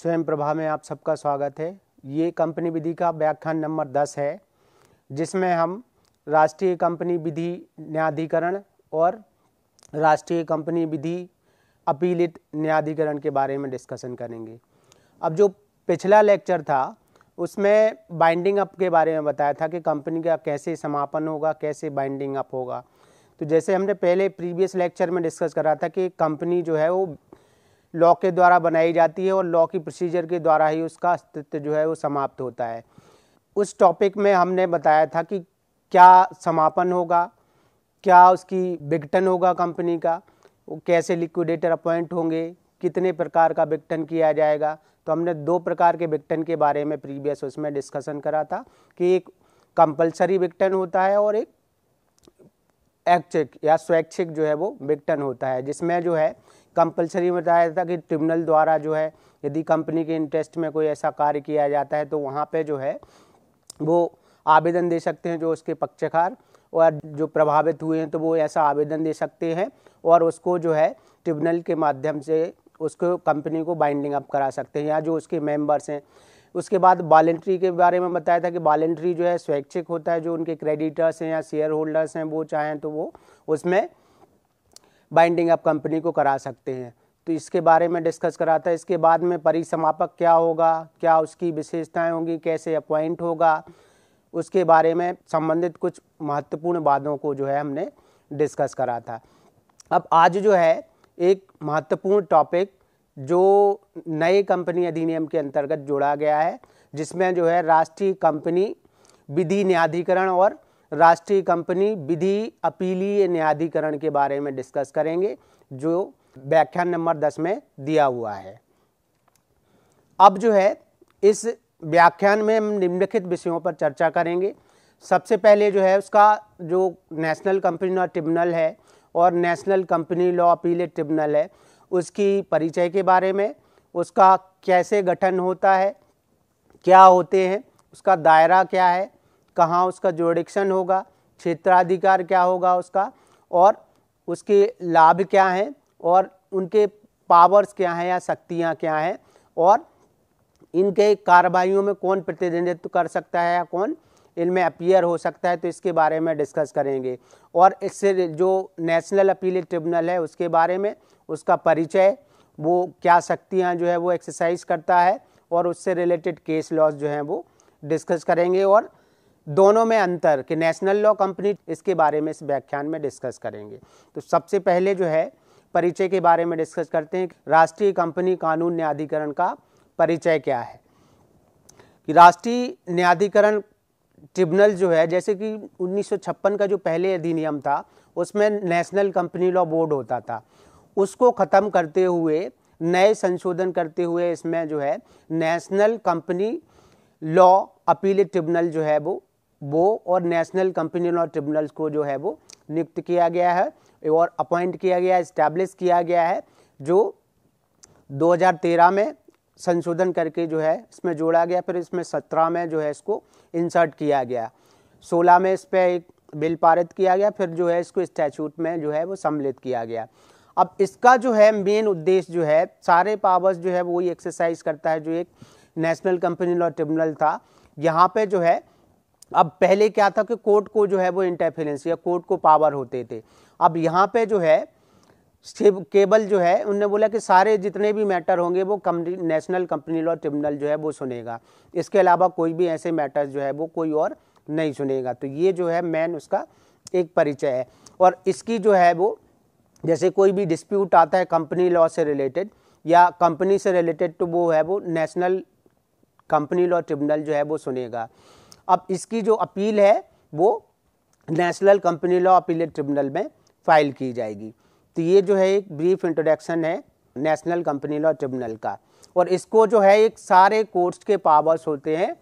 स्वयं प्रभा में आप सबका स्वागत है ये कंपनी विधि का व्याख्यान नंबर दस है जिसमें हम राष्ट्रीय कंपनी विधि न्यायाधिकरण और राष्ट्रीय कंपनी विधि अपीलित न्यायाधिकरण के बारे में डिस्कशन करेंगे अब जो पिछला लेक्चर था उसमें बाइंडिंग अप के बारे में बताया था कि कंपनी का कैसे समापन होगा कैसे बाइंडिंग अप होगा तो जैसे हमने पहले प्रीवियस लेक्चर में डिस्कस करा था कि कंपनी जो है वो लॉ के द्वारा बनाई जाती है और लॉ की प्रोसीजर के द्वारा ही उसका अस्तित्व जो है वो समाप्त होता है उस टॉपिक में हमने बताया था कि क्या समापन होगा क्या उसकी विघटन होगा कंपनी का वो कैसे लिक्विडेटर अपॉइंट होंगे कितने प्रकार का विघटन किया जाएगा तो हमने दो प्रकार के विघटन के बारे में प्रीवियस उसमें डिस्कशन करा था कि एक कंपलसरी विघटन होता है और एक ऐच्छिक या स्वैच्छिक जो है वो विघटन होता है जिसमें जो है कंपलसरी बताया था कि ट्रिब्यूनल द्वारा जो है यदि कंपनी के इंटरेस्ट में कोई ऐसा कार्य किया जाता है तो वहाँ पे जो है वो आवेदन दे सकते हैं जो उसके पक्षकार और जो प्रभावित हुए हैं तो वो ऐसा आवेदन दे सकते हैं और उसको जो है ट्रिब्यूनल के माध्यम से उसको कंपनी को बाइंडिंग अप करा सकते हैं या जो उसके मेंबर्स हैं उसके बाद वॉलेंट्री के बारे में बताया था कि वॉलेंट्री जो है स्वैच्छिक होता है जो उनके क्रेडिटर्स हैं या शेयर होल्डर्स हैं वो चाहें तो वो उसमें बाइंडिंग आप कंपनी को करा सकते हैं तो इसके बारे में डिस्कस करा था इसके बाद में परिसमापक क्या होगा क्या उसकी विशेषताएं होंगी कैसे अपॉइंट होगा उसके बारे में संबंधित कुछ महत्वपूर्ण बातों को जो है हमने डिस्कस करा था अब आज जो है एक महत्वपूर्ण टॉपिक जो नए कंपनी अधिनियम के अंतर्गत जोड़ा गया है जिसमें जो है राष्ट्रीय कंपनी विधि न्यायाधिकरण और राष्ट्रीय कंपनी विधि अपीलीय न्यायाधिकरण के बारे में डिस्कस करेंगे जो व्याख्यान नंबर दस में दिया हुआ है अब जो है इस व्याख्यान में हम निम्नलिखित विषयों पर चर्चा करेंगे सबसे पहले जो है उसका जो नेशनल कंपनी लॉ ट्रिब्यूनल है और national company law appeal tribunal है उसकी परिचय के बारे में उसका कैसे गठन होता है क्या होते हैं उसका दायरा क्या है कहाँ उसका जोडिक्शन होगा क्षेत्राधिकार क्या होगा उसका और उसके लाभ क्या हैं और उनके पावर्स क्या हैं या शक्तियाँ क्या हैं और इनके कार्रवाइयों में कौन प्रतिनिधित्व कर सकता है या कौन इनमें अपीयर हो सकता है तो इसके बारे में डिस्कस करेंगे और इससे जो नेशनल अपील ट्रिब्यूनल है उसके बारे में उसका परिचय वो क्या शक्तियाँ जो है वो एक्सरसाइज करता है और उससे रिलेटेड केस लॉस जो हैं वो डिस्कस करेंगे और दोनों में अंतर कि नेशनल लॉ कंपनी इसके बारे में इस व्याख्यान में डिस्कस करेंगे तो सबसे पहले जो है परिचय के बारे में डिस्कस करते हैं राष्ट्रीय कंपनी कानून न्यायाधिकरण का परिचय क्या है कि राष्ट्रीय न्यायाधिकरण ट्रिब्यूनल जो है जैसे कि 1956 का जो पहले अधिनियम था उसमें नेशनल कंपनी लॉ बोर्ड होता था उसको ख़त्म करते हुए नए संशोधन करते हुए इसमें जो है national company law appeal tribunal जो है वो वो और नेशनल कंपनी और ट्रिब्यूनल्स को जो है वो नियुक्त किया गया है और अपॉइंट किया गया है इस्टेब्लिश किया गया है जो 2013 में संशोधन करके जो है इसमें जोड़ा गया फिर इसमें 17 में जो है इसको इंसर्ट किया गया 16 में इस पर एक बिल पारित किया गया फिर जो है इसको स्टैचूट में जो है वो सम्मिलित किया गया अब इसका जो है मेन उद्देश्य जो है सारे पावर्स जो है वो एक्सरसाइज करता है जो एक नेशनल कंपनी लॉ ट्रिब्यूनल था यहाँ पर जो है अब पहले क्या था कि कोर्ट को जो है वो इंटरफेरेंस या कोर्ट को पावर होते थे अब यहाँ पे जो है केबल जो है उनने बोला कि सारे जितने भी मैटर होंगे वो company national company law tribunal जो है वो सुनेगा इसके अलावा कोई भी ऐसे मैटर जो है वो कोई और नहीं सुनेगा तो ये जो है मैन उसका एक परिचय है और इसकी जो है वो जैसे कोई भी डिस्प्यूट आता है कंपनी लॉ से रिलेटेड या कंपनी से रिलेटेड तो वो है वो नेशनल कंपनी लॉ ट्रिब्यूनल जो है वो सुनेगा अब इसकी जो अपील है वो national company law appeal tribunal में फाइल की जाएगी तो ये जो है एक ब्रीफ इंट्रोडक्शन है नेशनल कंपनी लॉ ट्रिब्यूनल का और इसको जो है एक सारे कोर्ट्स के पावर्स होते हैं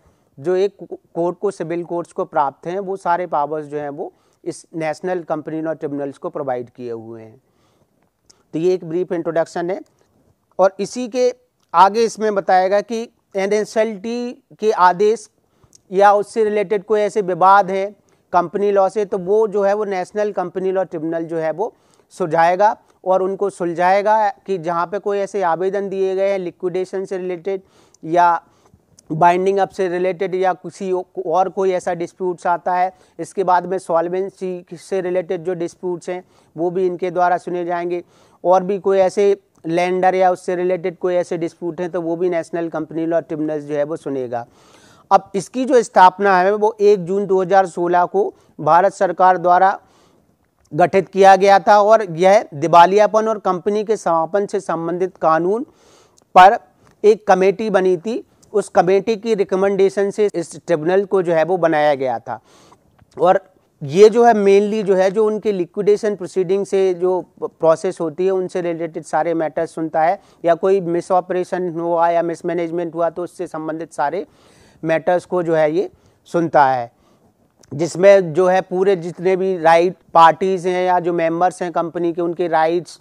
जो एक कोर्ट को सिविल कोर्ट्स को प्राप्त हैं वो सारे पावर्स जो हैं वो इस नेशनल कंपनी लॉ ट्रिब्यूनल्स को प्रोवाइड किए हुए हैं तो ये एक ब्रीफ इंट्रोडक्शन है और इसी के आगे इसमें बताएगा कि एन के आदेश या उससे रिलेटेड कोई ऐसे विवाद है कंपनी लॉ से तो वो जो है वो नेशनल कंपनी लॉ ट्रिब्यूनल जो है वो सुलझाएगा और उनको सुलझाएगा कि जहाँ पे कोई ऐसे आवेदन दिए गए हैं लिक्विडेशन से रिलेटेड या बाइंडिंग अप से रिलेटेड या किसी और कोई ऐसा डिस्प्यूट्स आता है इसके बाद में सॉल्वेंसी से रिलेटेड जो डिस्प्यूट्स हैं वो भी इनके द्वारा सुने जाएंगे और भी कोई ऐसे लैंडर या उससे रिलेटेड कोई ऐसे डिस्प्यूट हैं तो वो भी नेशनल कंपनी लॉ ट्रिब्यूनल जो है वो सुनेगा अब इसकी जो स्थापना है वो 1 जून 2016 को भारत सरकार द्वारा गठित किया गया था और यह दिवालियापन और कंपनी के समापन से संबंधित कानून पर एक कमेटी बनी थी उस कमेटी की रिकमेंडेशन से इस ट्रिब्यूनल को जो है वो बनाया गया था और ये जो है मेनली जो है जो उनके लिक्विडेशन प्रोसीडिंग से जो प्रोसेस होती है उनसे रिलेटेड सारे मैटर्स सुनता है या कोई मिस ऑपरेशन हुआ या मिसमैनेजमेंट हुआ तो उससे संबंधित सारे मैटर्स को जो है ये सुनता है जिसमें जो है पूरे जितने भी राइट पार्टीज़ हैं या जो मेंबर्स हैं कंपनी के उनके राइट्स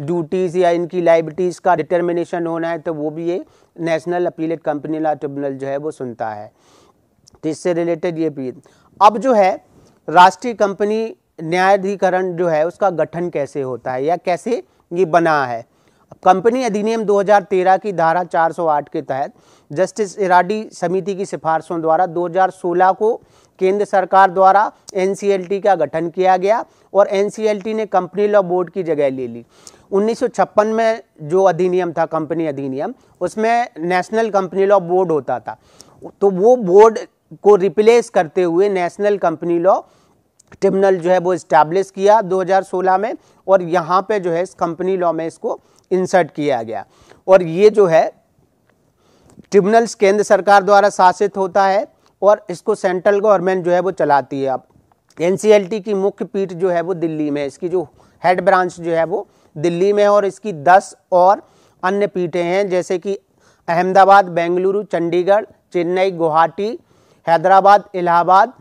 ड्यूटीज़ या इनकी लाइबिलिटीज़ का डिटर्मिनेशन होना है तो वो भी ये national appellate company law tribunal जो है वो सुनता है तो इससे रिलेटेड ये भी अब जो है राष्ट्रीय कंपनी न्यायाधिकरण जो है उसका गठन कैसे होता है या कैसे ये बना है कंपनी अधिनियम 2013 की धारा 408 के तहत जस्टिस इराडी समिति की सिफारिशों द्वारा 2016 को केंद्र सरकार द्वारा एन का गठन किया गया और एन ने कंपनी लॉ बोर्ड की जगह ले ली 1956 में जो अधिनियम था कंपनी अधिनियम उसमें नेशनल कंपनी लॉ बोर्ड होता था तो वो बोर्ड को रिप्लेस करते हुए नेशनल कंपनी लॉ ट्रिब्यूनल जो है वो इस्टेब्लिश किया 2016 में और यहाँ पे जो है इस कंपनी लॉ में इसको इंसर्ट किया गया और ये जो है ट्रिब्यूनल्स केंद्र सरकार द्वारा शासित होता है और इसको सेंट्रल गवर्नमेंट जो है वो चलाती है अब एन की मुख्य पीठ जो है वो दिल्ली में इसकी जो हेड ब्रांच जो है वो दिल्ली में और इसकी दस और अन्य पीठें हैं जैसे कि अहमदाबाद बेंगलुरु चंडीगढ़ चेन्नई गुवाहाटी हैदराबाद इलाहाबाद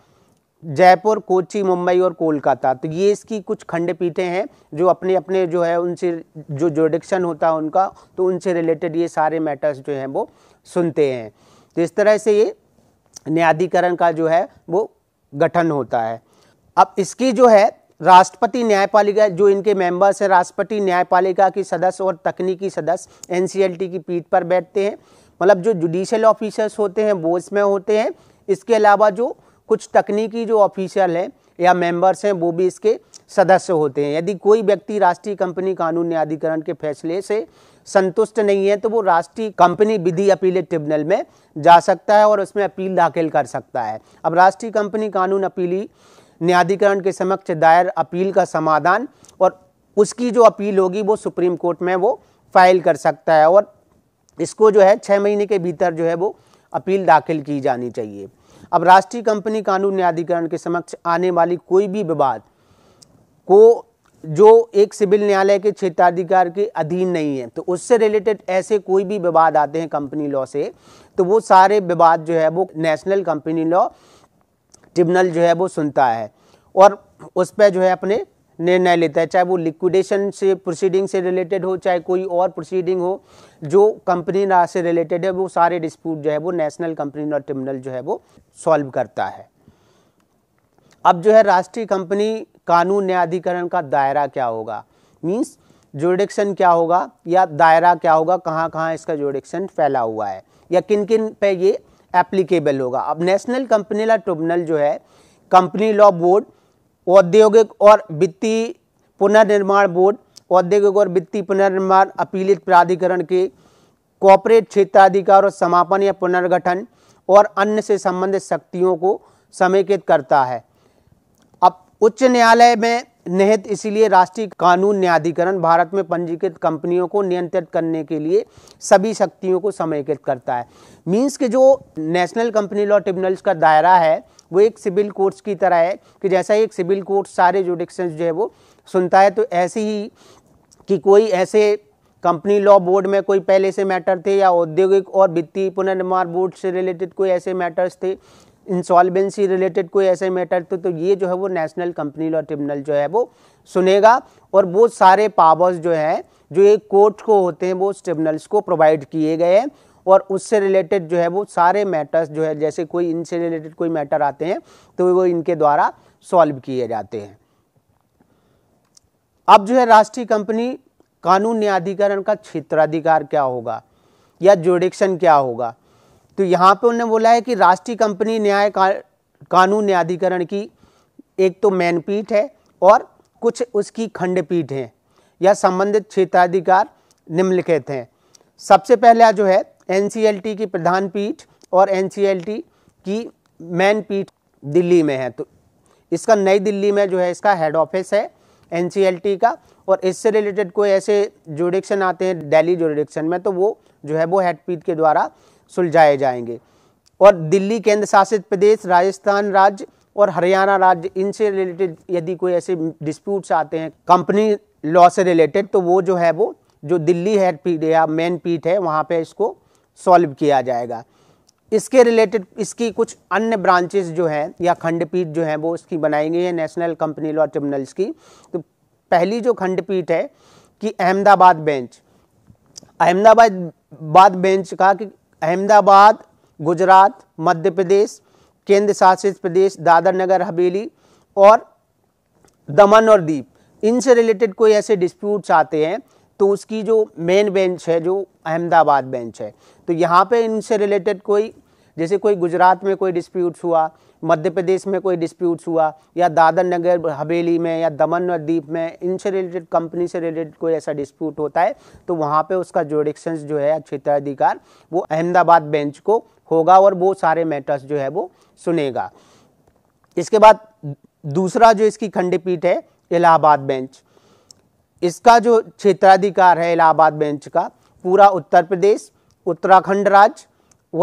जयपुर कोची मुंबई और कोलकाता तो ये इसकी कुछ खंडपीठें हैं जो अपने अपने जो है उनसे जो जोडिक्शन होता है उनका तो उनसे रिलेटेड ये सारे मैटर्स जो हैं वो सुनते हैं तो इस तरह से ये न्यायाधिकरण का जो है वो गठन होता है अब इसकी जो है राष्ट्रपति न्यायपालिका जो इनके मेंबर्स हैं राष्ट्रपति न्यायपालिका की सदस्य और तकनीकी सदस्य एन की पीठ पर बैठते हैं मतलब जो जुडिशल ऑफिसर्स होते हैं वो इसमें होते हैं इसके अलावा जो कुछ तकनीकी जो ऑफिशियल हैं या मेंबर्स हैं वो भी इसके सदस्य होते हैं यदि कोई व्यक्ति राष्ट्रीय कंपनी कानून न्यायाधिकरण के फैसले से संतुष्ट नहीं है तो वो राष्ट्रीय कंपनी विधि अपील ट्रिब्यूनल में जा सकता है और उसमें अपील दाखिल कर सकता है अब राष्ट्रीय कंपनी कानून अपीली न्यायाधिकरण के समक्ष दायर अपील का समाधान और उसकी जो अपील होगी वो सुप्रीम कोर्ट में वो फाइल कर सकता है और इसको जो है छः महीने के भीतर जो है वो अपील दाखिल की जानी चाहिए अब राष्ट्रीय कंपनी कानून न्यायाधिकरण के समक्ष आने वाली कोई भी विवाद को जो एक सिविल न्यायालय के क्षेत्राधिकार के अधीन नहीं है तो उससे रिलेटेड ऐसे कोई भी विवाद आते हैं कंपनी लॉ से तो वो सारे विवाद जो है वो नेशनल कंपनी लॉ ट्रिब्यूनल जो है वो सुनता है और उस पर जो है अपने निर्णय लेता है चाहे वो लिक्विडेशन से प्रोसीडिंग से रिलेटेड हो चाहे कोई और प्रोसीडिंग हो जो कंपनी ना से रिलेटेड है वो सारे डिस्प्यूट जो है वो नेशनल कंपनी लॉ ट्रिब्यूनल जो है वो सॉल्व करता है अब जो है राष्ट्रीय कंपनी कानून न्यायाधिकरण का दायरा क्या होगा मीन्स जोडिक्शन क्या होगा या दायरा क्या होगा कहाँ कहाँ इसका जोडिक्शन फैला हुआ है या किन किन पे ये एप्लीकेबल होगा अब नेशनल कंपनी लॉ ट्रिब्यूनल जो है कंपनी लॉ बोर्ड औद्योगिक और वित्तीय पुनर्निर्माण बोर्ड औद्योगिक और वित्तीय पुनर्निर्माण अपीलित प्राधिकरण के कॉपरेट क्षेत्राधिकार और समापन या पुनर्गठन और अन्य से संबंधित शक्तियों को समेकित करता है अब उच्च न्यायालय में निहित इसीलिए राष्ट्रीय कानून न्यायाधिकरण भारत में पंजीकृत कंपनियों को नियंत्रित करने के लिए सभी शक्तियों को समेकित करता है मीन्स के जो नेशनल कंपनी लॉ ट्रिब्यूनल्स का दायरा है वो एक सिविल कोर्ट्स की तरह है कि जैसा ही एक सिविल कोर्ट सारे जुडिक्शन जो है वो सुनता है तो ऐसे ही कि कोई ऐसे कंपनी लॉ बोर्ड में कोई पहले से मैटर थे या औद्योगिक और वित्तीय पुनर्निर्माण बोर्ड से रिलेटेड कोई ऐसे मैटर्स थे इंसॉल्वेंसी रिलेटेड कोई ऐसे मैटर थे तो ये जो है वो नेशनल कंपनी लॉ ट्रिब्यूनल जो है वो सुनेगा और वो सारे पावर्स जो है जो एक कोर्ट को होते हैं वो ट्रिब्यूनल्स को प्रोवाइड किए गए हैं और उससे रिलेटेड जो है वो सारे मैटर्स जो है जैसे कोई इनसे रिलेटेड कोई मैटर आते हैं तो वो इनके द्वारा सॉल्व किए जाते हैं अब जो है राष्ट्रीय कंपनी कानून न्यायाधिकरण का क्षेत्राधिकार क्या होगा या जोडिक्शन क्या होगा तो यहाँ पे उन्होंने बोला है कि राष्ट्रीय कंपनी न्याय का, कानून न्यायाधिकरण की एक तो मैन पीठ है और कुछ उसकी खंडपीठ हैं या संबंधित क्षेत्राधिकार निम्नलिखित हैं सबसे पहला जो है एन की प्रधान पीठ और एन की मैन पीठ दिल्ली में है तो इसका नई दिल्ली में जो है इसका हेड ऑफिस है एन का और इससे रिलेटेड कोई ऐसे जोडिक्शन आते हैं डेली जोडिक्शन में तो वो जो है वो हेड पीठ के द्वारा सुलझाए जाएंगे और दिल्ली केंद्र शासित प्रदेश राजस्थान राज्य और हरियाणा राज्य इनसे रिलेटेड यदि कोई ऐसे डिस्प्यूट्स आते हैं कंपनी लॉ से रिलेटेड तो वो जो है वो जो दिल्ली हेड पीठ या मेन पीठ है वहाँ पे इसको सॉल्व किया जाएगा इसके रिलेटेड इसकी कुछ अन्य ब्रांचेस जो हैं या खंडपीठ जो हैं वो इसकी बनाई गई है नेशनल कंपनी लॉ ट्रिब्यूनल्स की तो पहली जो खंडपीठ है कि अहमदाबाद बेंच अहमदाबाद बाद बेंच का कि अहमदाबाद गुजरात मध्य प्रदेश केंद्र शासित प्रदेश दादर नगर हवेली और दमन और दीप इनसे रिलेटेड कोई ऐसे डिस्प्यूट्स आते हैं तो उसकी जो मेन बेंच है जो अहमदाबाद बेंच है तो यहाँ पे इनसे रिलेटेड कोई जैसे कोई गुजरात में कोई डिस्प्यूट्स हुआ मध्य प्रदेश में कोई डिस्प्यूट्स हुआ या दादर नगर हवेली में या दमन और द्वीप में इनसे रिलेटेड कंपनी से रिलेटेड कोई ऐसा डिस्प्यूट होता है तो वहाँ पे उसका जोडिक्शन जो है क्षेत्राधिकार वो अहमदाबाद बेंच को होगा और वो सारे मैटर्स जो है वो सुनेगा इसके बाद दूसरा जो इसकी खंडपीठ है इलाहाबाद बेंच इसका जो क्षेत्राधिकार है इलाहाबाद बेंच का पूरा उत्तर प्रदेश उत्तराखंड राज्य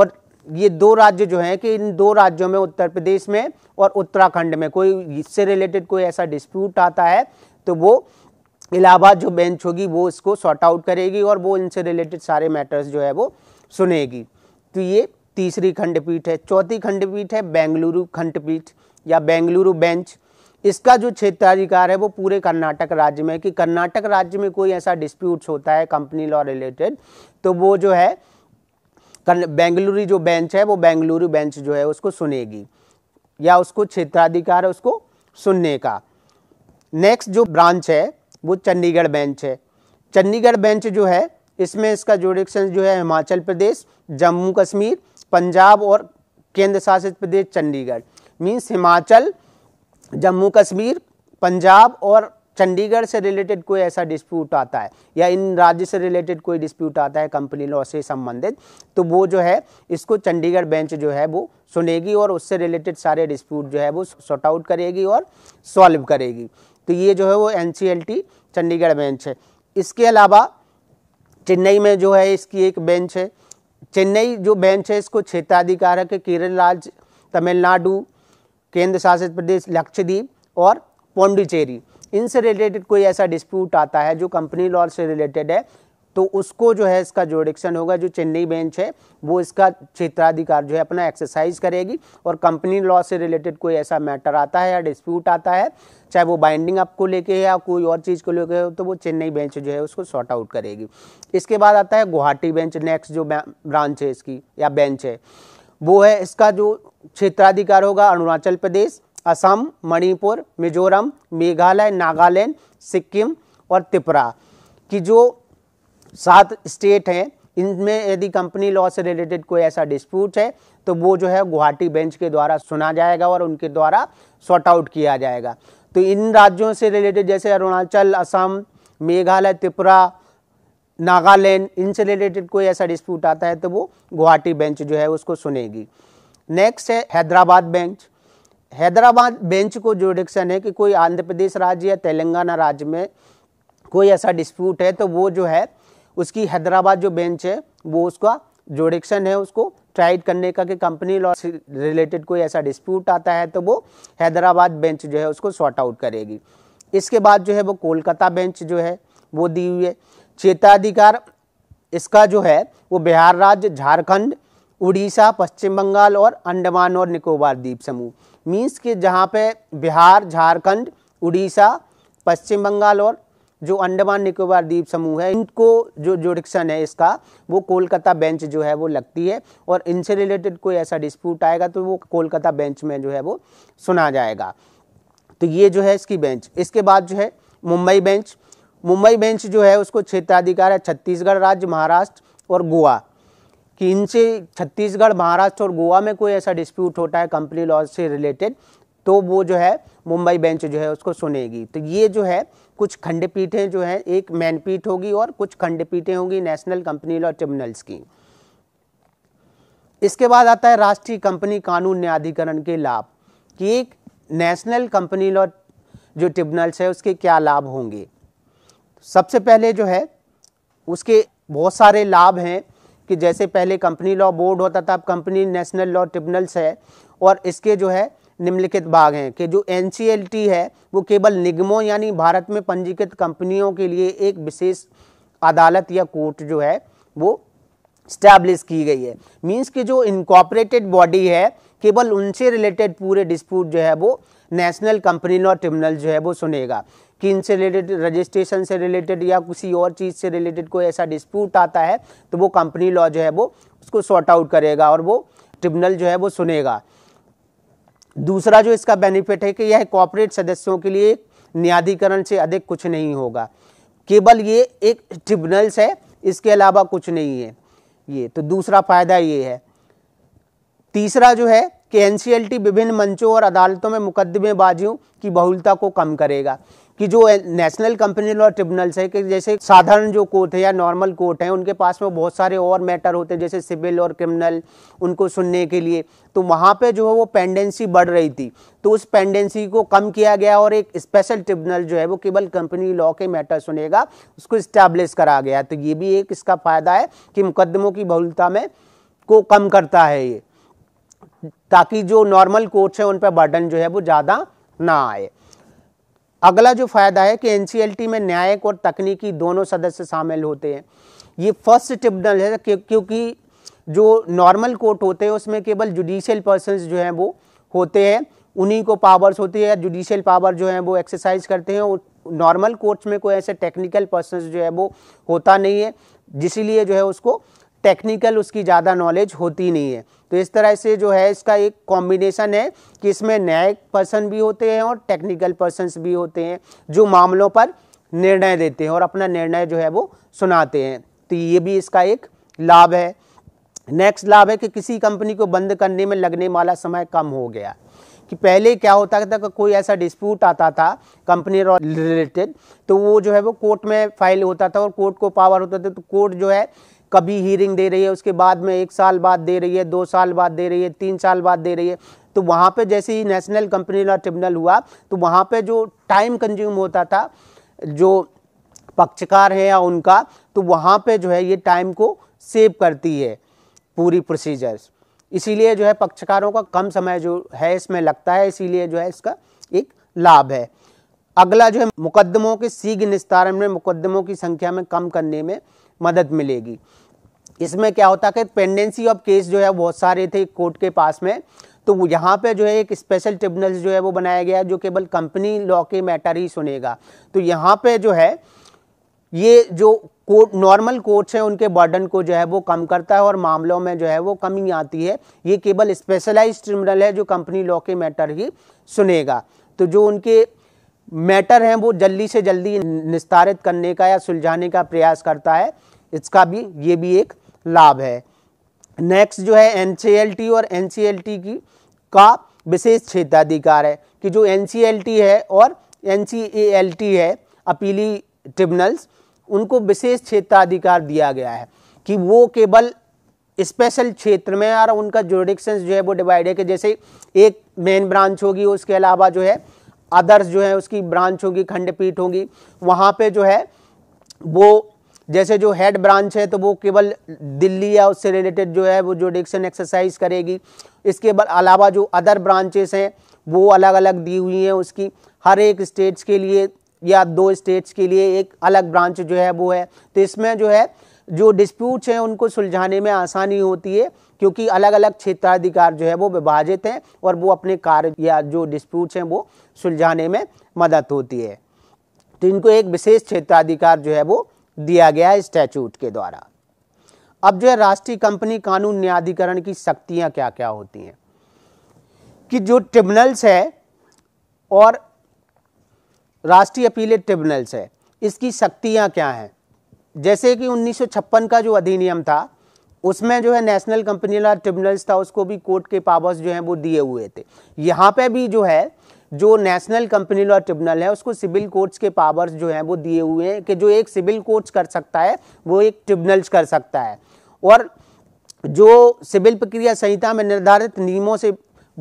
और ये दो राज्य जो हैं कि इन दो राज्यों में उत्तर प्रदेश में और उत्तराखंड में कोई इससे रिलेटेड कोई ऐसा डिस्प्यूट आता है तो वो इलाहाबाद जो बेंच होगी वो इसको सॉर्ट आउट करेगी और वो इनसे रिलेटेड सारे मैटर्स जो है वो सुनेगी तो ये तीसरी खंडपीठ है चौथी खंडपीठ है बेंगलुरु खंडपीठ या बेंगलुरु बेंच इसका जो क्षेत्राधिकार है वो पूरे कर्नाटक राज्य में कि कर्नाटक राज्य में कोई ऐसा डिस्प्यूट्स होता है कंपनी लॉ रिलेटेड तो वो जो है बेंगलुरु जो बेंच है वो बेंगलुरु बेंच जो है उसको सुनेगी या उसको क्षेत्राधिकार है उसको सुनने का नेक्स्ट जो ब्रांच है वो चंडीगढ़ बेंच है चंडीगढ़ बेंच जो है इसमें इसका जुडिक्शन जो है हिमाचल प्रदेश जम्मू कश्मीर पंजाब और केंद्र शासित प्रदेश चंडीगढ़ मीन्स हिमाचल जम्मू कश्मीर पंजाब और चंडीगढ़ से रिलेटेड कोई ऐसा डिस्प्यूट आता है या इन राज्य से रिलेटेड कोई डिस्प्यूट आता है कंपनी लॉ से संबंधित तो वो जो है इसको चंडीगढ़ बेंच जो है वो सुनेगी और उससे रिलेटेड सारे डिस्प्यूट जो है वो सॉर्ट आउट करेगी और सॉल्व करेगी तो ये जो है वो एन चंडीगढ़ बेंच है इसके अलावा चेन्नई में जो है इसकी एक बेंच है चेन्नई जो बेंच है इसको क्षेत्राधिकार है केरल राज्य तमिलनाडु केंद्र शासित प्रदेश लक्षद्वीप और पौंडीचेरी इनसे रिलेटेड कोई ऐसा डिस्प्यूट आता है जो कंपनी लॉ से रिलेटेड है तो उसको जो है इसका जोडिक्शन होगा जो चेन्नई बेंच है वो इसका क्षेत्राधिकार जो है अपना एक्सरसाइज करेगी और कंपनी लॉ से रिलेटेड कोई ऐसा मैटर आता है या डिस्प्यूट आता है चाहे वो बाइंडिंग आपको लेके है या कोई और चीज़ को लेके हो तो वो चेन्नई बेंच जो है उसको शॉर्ट आउट करेगी इसके बाद आता है गुवाहाटी बेंच नेक्स्ट जो ब्रांच है इसकी या बेंच है वो है इसका जो क्षेत्राधिकार होगा अरुणाचल प्रदेश असम मणिपुर मिजोरम मेघालय नागालैंड सिक्किम और त्रिपुरा की जो सात स्टेट हैं इनमें यदि कंपनी लॉ से रिलेटेड कोई ऐसा डिस्प्यूट है तो वो जो है गुवाहाटी बेंच के द्वारा सुना जाएगा और उनके द्वारा सॉर्ट आउट किया जाएगा तो इन राज्यों से रिलेटेड जैसे अरुणाचल असम मेघालय त्रिपुरा नागालैंड इनसे रिलेटेड कोई ऐसा डिस्प्यूट आता है तो वो गुवाहाटी बेंच जो है उसको सुनेगी नेक्स्ट है हैदराबाद बेंच हैदराबाद बेंच को जोडिक्शन है कि कोई आंध्र प्रदेश राज्य या तेलंगाना राज्य में कोई ऐसा डिस्प्यूट है तो वो जो है उसकी हैदराबाद जो बेंच है वो उसका जोडिक्शन है उसको ट्राइड करने का कि कंपनी लॉ से रिलेटेड कोई ऐसा डिस्प्यूट आता है तो वो हैदराबाद बेंच जो है उसको शॉर्ट आउट करेगी इसके बाद जो है वो कोलकाता बेंच जो है वो दी हुई है चेताधिकार इसका जो है वो बिहार राज्य झारखंड उड़ीसा पश्चिम बंगाल और अंडमान और निकोबार द्वीप समूह मीन्स कि जहाँ पे बिहार झारखंड उड़ीसा पश्चिम बंगाल और जो अंडमान निकोबार द्वीप समूह है इनको जो जोडिक्शन है इसका वो कोलकाता बेंच जो है वो लगती है और इनसे रिलेटेड कोई ऐसा डिस्प्यूट आएगा तो वो कोलकाता बेंच में जो है वो सुना जाएगा तो ये जो है इसकी बेंच इसके बाद जो है मुंबई बेंच मुंबई बेंच जो है उसको क्षेत्राधिकार है छत्तीसगढ़ राज्य महाराष्ट्र और गोवा कि इनसे छत्तीसगढ़ महाराष्ट्र और गोवा में कोई ऐसा डिस्प्यूट होता है कंपनी लॉज से रिलेटेड तो वो जो है मुंबई बेंच जो है उसको सुनेगी तो ये जो है कुछ खंडपीठें जो हैं एक मैनपीठ होगी और कुछ खंडपीठें होंगी नेशनल कंपनी लॉ ट्रिब्यूनल्स की इसके बाद आता है राष्ट्रीय कंपनी कानून न्यायाधिकरण के लाभ कि एक नेशनल कंपनी लॉ जो ट्रिब्यूनल्स है उसके क्या लाभ होंगे सबसे पहले जो है उसके बहुत सारे लाभ हैं कि जैसे पहले कंपनी लॉ बोर्ड होता था अब कंपनी नेशनल लॉ ट्रिब्यूनल्स है और इसके जो है निम्नलिखित भाग हैं कि जो एन है वो केवल निगमों यानी भारत में पंजीकृत कंपनियों के लिए एक विशेष अदालत या कोर्ट जो है वो स्टैब्लिश की गई है मींस कि जो इनकॉपरेटेड बॉडी है केवल उनसे रिलेटेड पूरे डिस्प्यूट जो है वो नेशनल कंपनी लॉ ट्रिब्यूनल जो है वो सुनेगा किन से रिलेटेड रजिस्ट्रेशन से रिलेटेड या किसी और चीज़ से रिलेटेड कोई ऐसा डिस्प्यूट आता है तो वो कंपनी लॉ जो है वो उसको सॉर्ट आउट करेगा और वो ट्रिब्यूनल जो है वो सुनेगा दूसरा जो इसका बेनिफिट है कि यह कॉपोरेट सदस्यों के लिए न्यायाधिकरण से अधिक कुछ नहीं होगा केवल ये एक ट्रिब्यूनल्स है इसके अलावा कुछ नहीं है ये तो दूसरा फायदा ये है तीसरा जो है कि एन विभिन्न मंचों और अदालतों में मुकदमेबाजियों की बहुलता को कम करेगा कि जो नेशनल कंपनी लॉ ट्रिब्यूनल्स है कि जैसे साधारण जो कोर्ट है या नॉर्मल कोर्ट है उनके पास में बहुत सारे और मैटर होते हैं जैसे सिविल और क्रिमिनल उनको सुनने के लिए तो वहाँ पे जो है वो पेंडेंसी बढ़ रही थी तो उस पेंडेंसी को कम किया गया और एक स्पेशल ट्रिब्यूनल जो है वो केवल कंपनी लॉ के मैटर सुनेगा उसको इस्टेब्लिश करा गया तो ये भी एक इसका फ़ायदा है कि मुकदमों की बहुलता में को कम करता है ये ताकि जो नॉर्मल कोर्ट्स हैं उन पर बर्डन जो है वो ज़्यादा ना आए अगला जो फायदा है कि एन में न्यायिक और तकनीकी दोनों सदस्य शामिल होते हैं ये फर्स्ट ट्रिब्यूनल है क्योंकि जो नॉर्मल कोर्ट होते हैं उसमें केवल जुडिशियल पर्सन जो हैं वो होते हैं उन्हीं को पावर्स होती है जुडिशियल पावर जो हैं वो एक्सरसाइज करते हैं नॉर्मल कोर्ट्स में कोई ऐसे टेक्निकल पर्सन जो है वो होता नहीं है जिसलिए जो है उसको टेक्निकल उसकी ज़्यादा नॉलेज होती नहीं है तो इस तरह से जो है इसका एक कॉम्बिनेशन है कि इसमें न्यायिक पर्सन भी होते हैं और टेक्निकल पर्सनस भी होते हैं जो मामलों पर निर्णय देते हैं और अपना निर्णय जो है वो सुनाते हैं तो ये भी इसका एक लाभ है नेक्स्ट लाभ है कि किसी कंपनी को बंद करने में लगने वाला समय कम हो गया कि पहले क्या होता था कि कोई ऐसा डिस्प्यूट आता था कंपनी रिलेटेड तो वो जो है वो कोर्ट में फाइल होता था और कोर्ट को पावर होता था तो कोर्ट जो है कभी हीरिंग दे रही है उसके बाद में एक साल बाद दे रही है दो साल बाद दे रही है तीन साल बाद दे रही है तो वहाँ पे जैसे ही नेशनल कंपनी लॉ ट्रिब्यूनल हुआ तो वहाँ पे जो टाइम कंज्यूम होता था जो पक्षकार है या उनका तो वहाँ पे जो है ये टाइम को सेव करती है पूरी प्रोसीजर्स इसीलिए जो है पक्षकारों का कम समय जो है इसमें लगता है इसीलिए जो है इसका एक लाभ है अगला जो है मुकदमों के शीघ्र निस्तारण में मुकदमों की संख्या में कम करने में मदद मिलेगी इसमें क्या होता है कि पेंडेंसी ऑफ केस जो है बहुत सारे थे कोर्ट के पास में तो यहाँ पे जो है एक स्पेशल ट्रिब्यूनल जो है वो बनाया गया जो केवल कंपनी लॉ के मैटर ही सुनेगा तो यहाँ पे जो है ये जो कोर्ट नॉर्मल कोर्ट्स हैं उनके बर्डन को जो है वो कम करता है और मामलों में जो है वो कमी आती है ये केवल स्पेशलाइज ट्रिब्यूनल है जो कंपनी लॉ के मैटर ही सुनेगा तो जो उनके मैटर हैं वो जल्दी से जल्दी निस्तारित करने का या सुलझाने का प्रयास करता है इसका भी ये भी एक लाभ है नेक्स्ट जो है एन और एन की का विशेष क्षेत्राधिकार है कि जो एन है और एन है अपीली ट्रिब्यूनल्स उनको विशेष क्षेत्राधिकार दिया गया है कि वो केवल स्पेशल क्षेत्र में और उनका जोडिक्शन जो है वो डिवाइड है कि जैसे एक मेन ब्रांच होगी उसके अलावा जो है अदर्स जो है उसकी ब्रांच होगी खंडपीठ होगी वहाँ पे जो है वो जैसे जो हेड ब्रांच है तो वो केवल दिल्ली या उससे रिलेटेड जो है वो जो डिक्शन एक्सरसाइज करेगी इसके अलावा जो अदर ब्रांचेस हैं वो अलग अलग दी हुई हैं उसकी हर एक स्टेट्स के लिए या दो स्टेट्स के लिए एक अलग ब्रांच जो है वो है तो इसमें जो है जो डिस्प्यूट्स हैं उनको सुलझाने में आसानी होती है क्योंकि अलग अलग क्षेत्राधिकार जो है वो विभाजित हैं और वो अपने कार्य या जो डिस्प्यूट्स हैं वो सुलझाने में मदद होती है तो इनको एक विशेष क्षेत्राधिकार जो है वो दिया गया है स्टैचूट के द्वारा अब जो है राष्ट्रीय कंपनी कानून न्यायाधिकरण की शक्तियाँ क्या क्या होती हैं कि जो ट्रिब्यूनल्स है और राष्ट्रीय अपीले ट्रिब्यूनल्स है इसकी शक्तियाँ क्या हैं जैसे कि 1956 का जो अधिनियम था उसमें जो है नेशनल कंपनी लॉ ट्रिब्यूनल्स था उसको भी कोर्ट के पावर्स जो हैं वो दिए हुए थे यहाँ पे भी जो है जो नेशनल कंपनी लॉ ट्रिब्यूनल है उसको सिविल कोर्ट्स के पावर्स जो हैं वो दिए हुए हैं कि जो एक सिविल कोर्ट्स कर सकता है वो एक ट्रिब्यूनल्स कर सकता है और जो सिविल प्रक्रिया संहिता में निर्धारित नियमों से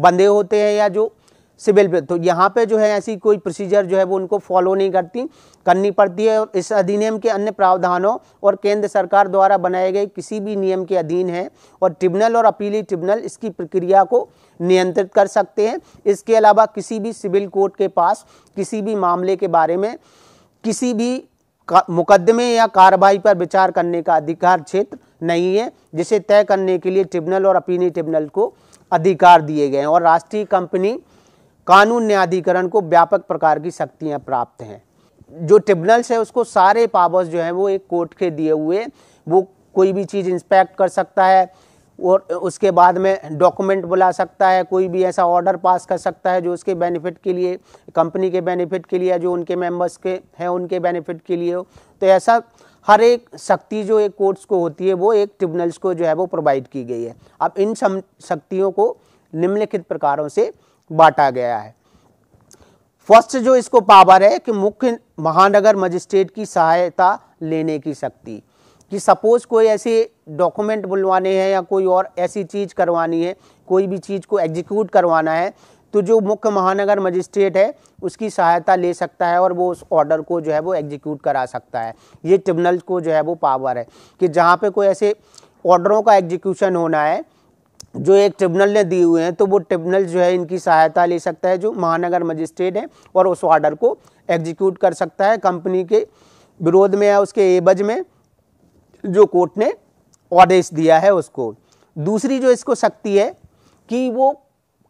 बंधे होते हैं या जो सिविल पे तो यहाँ पे जो है ऐसी कोई प्रोसीजर जो है वो उनको फॉलो नहीं करती करनी पड़ती है और इस अधिनियम के अन्य प्रावधानों और केंद्र सरकार द्वारा बनाए गए किसी भी नियम के अधीन है और ट्रिब्यूनल और अपीली ट्रिब्यूनल इसकी प्रक्रिया को नियंत्रित कर सकते हैं इसके अलावा किसी भी सिविल कोर्ट के पास किसी भी मामले के बारे में किसी भी मुकदमे या कार्रवाई पर विचार करने का अधिकार क्षेत्र नहीं है जिसे तय करने के लिए ट्रिब्यूनल और अपीली ट्रिब्यूनल को अधिकार दिए गए हैं और राष्ट्रीय कंपनी कानून न्यायाधिकरण को व्यापक प्रकार की शक्तियाँ प्राप्त हैं जो ट्रिब्यूनल्स है उसको सारे पावर्स जो हैं वो एक कोर्ट के दिए हुए वो कोई भी चीज़ इंस्पेक्ट कर सकता है और उसके बाद में डॉक्यूमेंट बुला सकता है कोई भी ऐसा ऑर्डर पास कर सकता है जो उसके बेनिफिट के लिए कंपनी के बेनिफिट के लिए जो उनके मेंबर्स के हैं उनके बेनिफिट के लिए हो तो ऐसा हर एक शक्ति जो एक कोर्ट्स को होती है वो एक ट्रिब्यूनल्स को जो है वो प्रोवाइड की गई है अब इन शक्तियों को निम्नलिखित प्रकारों से बांटा गया है फर्स्ट जो इसको पावर है कि मुख्य महानगर मजिस्ट्रेट की सहायता लेने की शक्ति कि सपोज कोई ऐसे डॉक्यूमेंट बुलवाने हैं या कोई और ऐसी चीज़ करवानी है कोई भी चीज़ को एग्जीक्यूट करवाना है तो जो मुख्य महानगर मजिस्ट्रेट है उसकी सहायता ले सकता है और वो उस ऑर्डर को जो है वो एग्जीक्यूट करा सकता है ये ट्रिब्यूनल को जो है वो पावर है कि जहाँ पे कोई ऐसे ऑर्डरों का एग्जीक्यूशन होना है जो एक ट्रिब्यूनल ने दिए हुए हैं तो वो ट्रिब्यूनल जो है इनकी सहायता ले सकता है जो महानगर मजिस्ट्रेट है और उस ऑर्डर को एग्जीक्यूट कर सकता है कंपनी के विरोध में या उसके एबज में जो कोर्ट ने आदेश दिया है उसको दूसरी जो इसको शक्ति है कि वो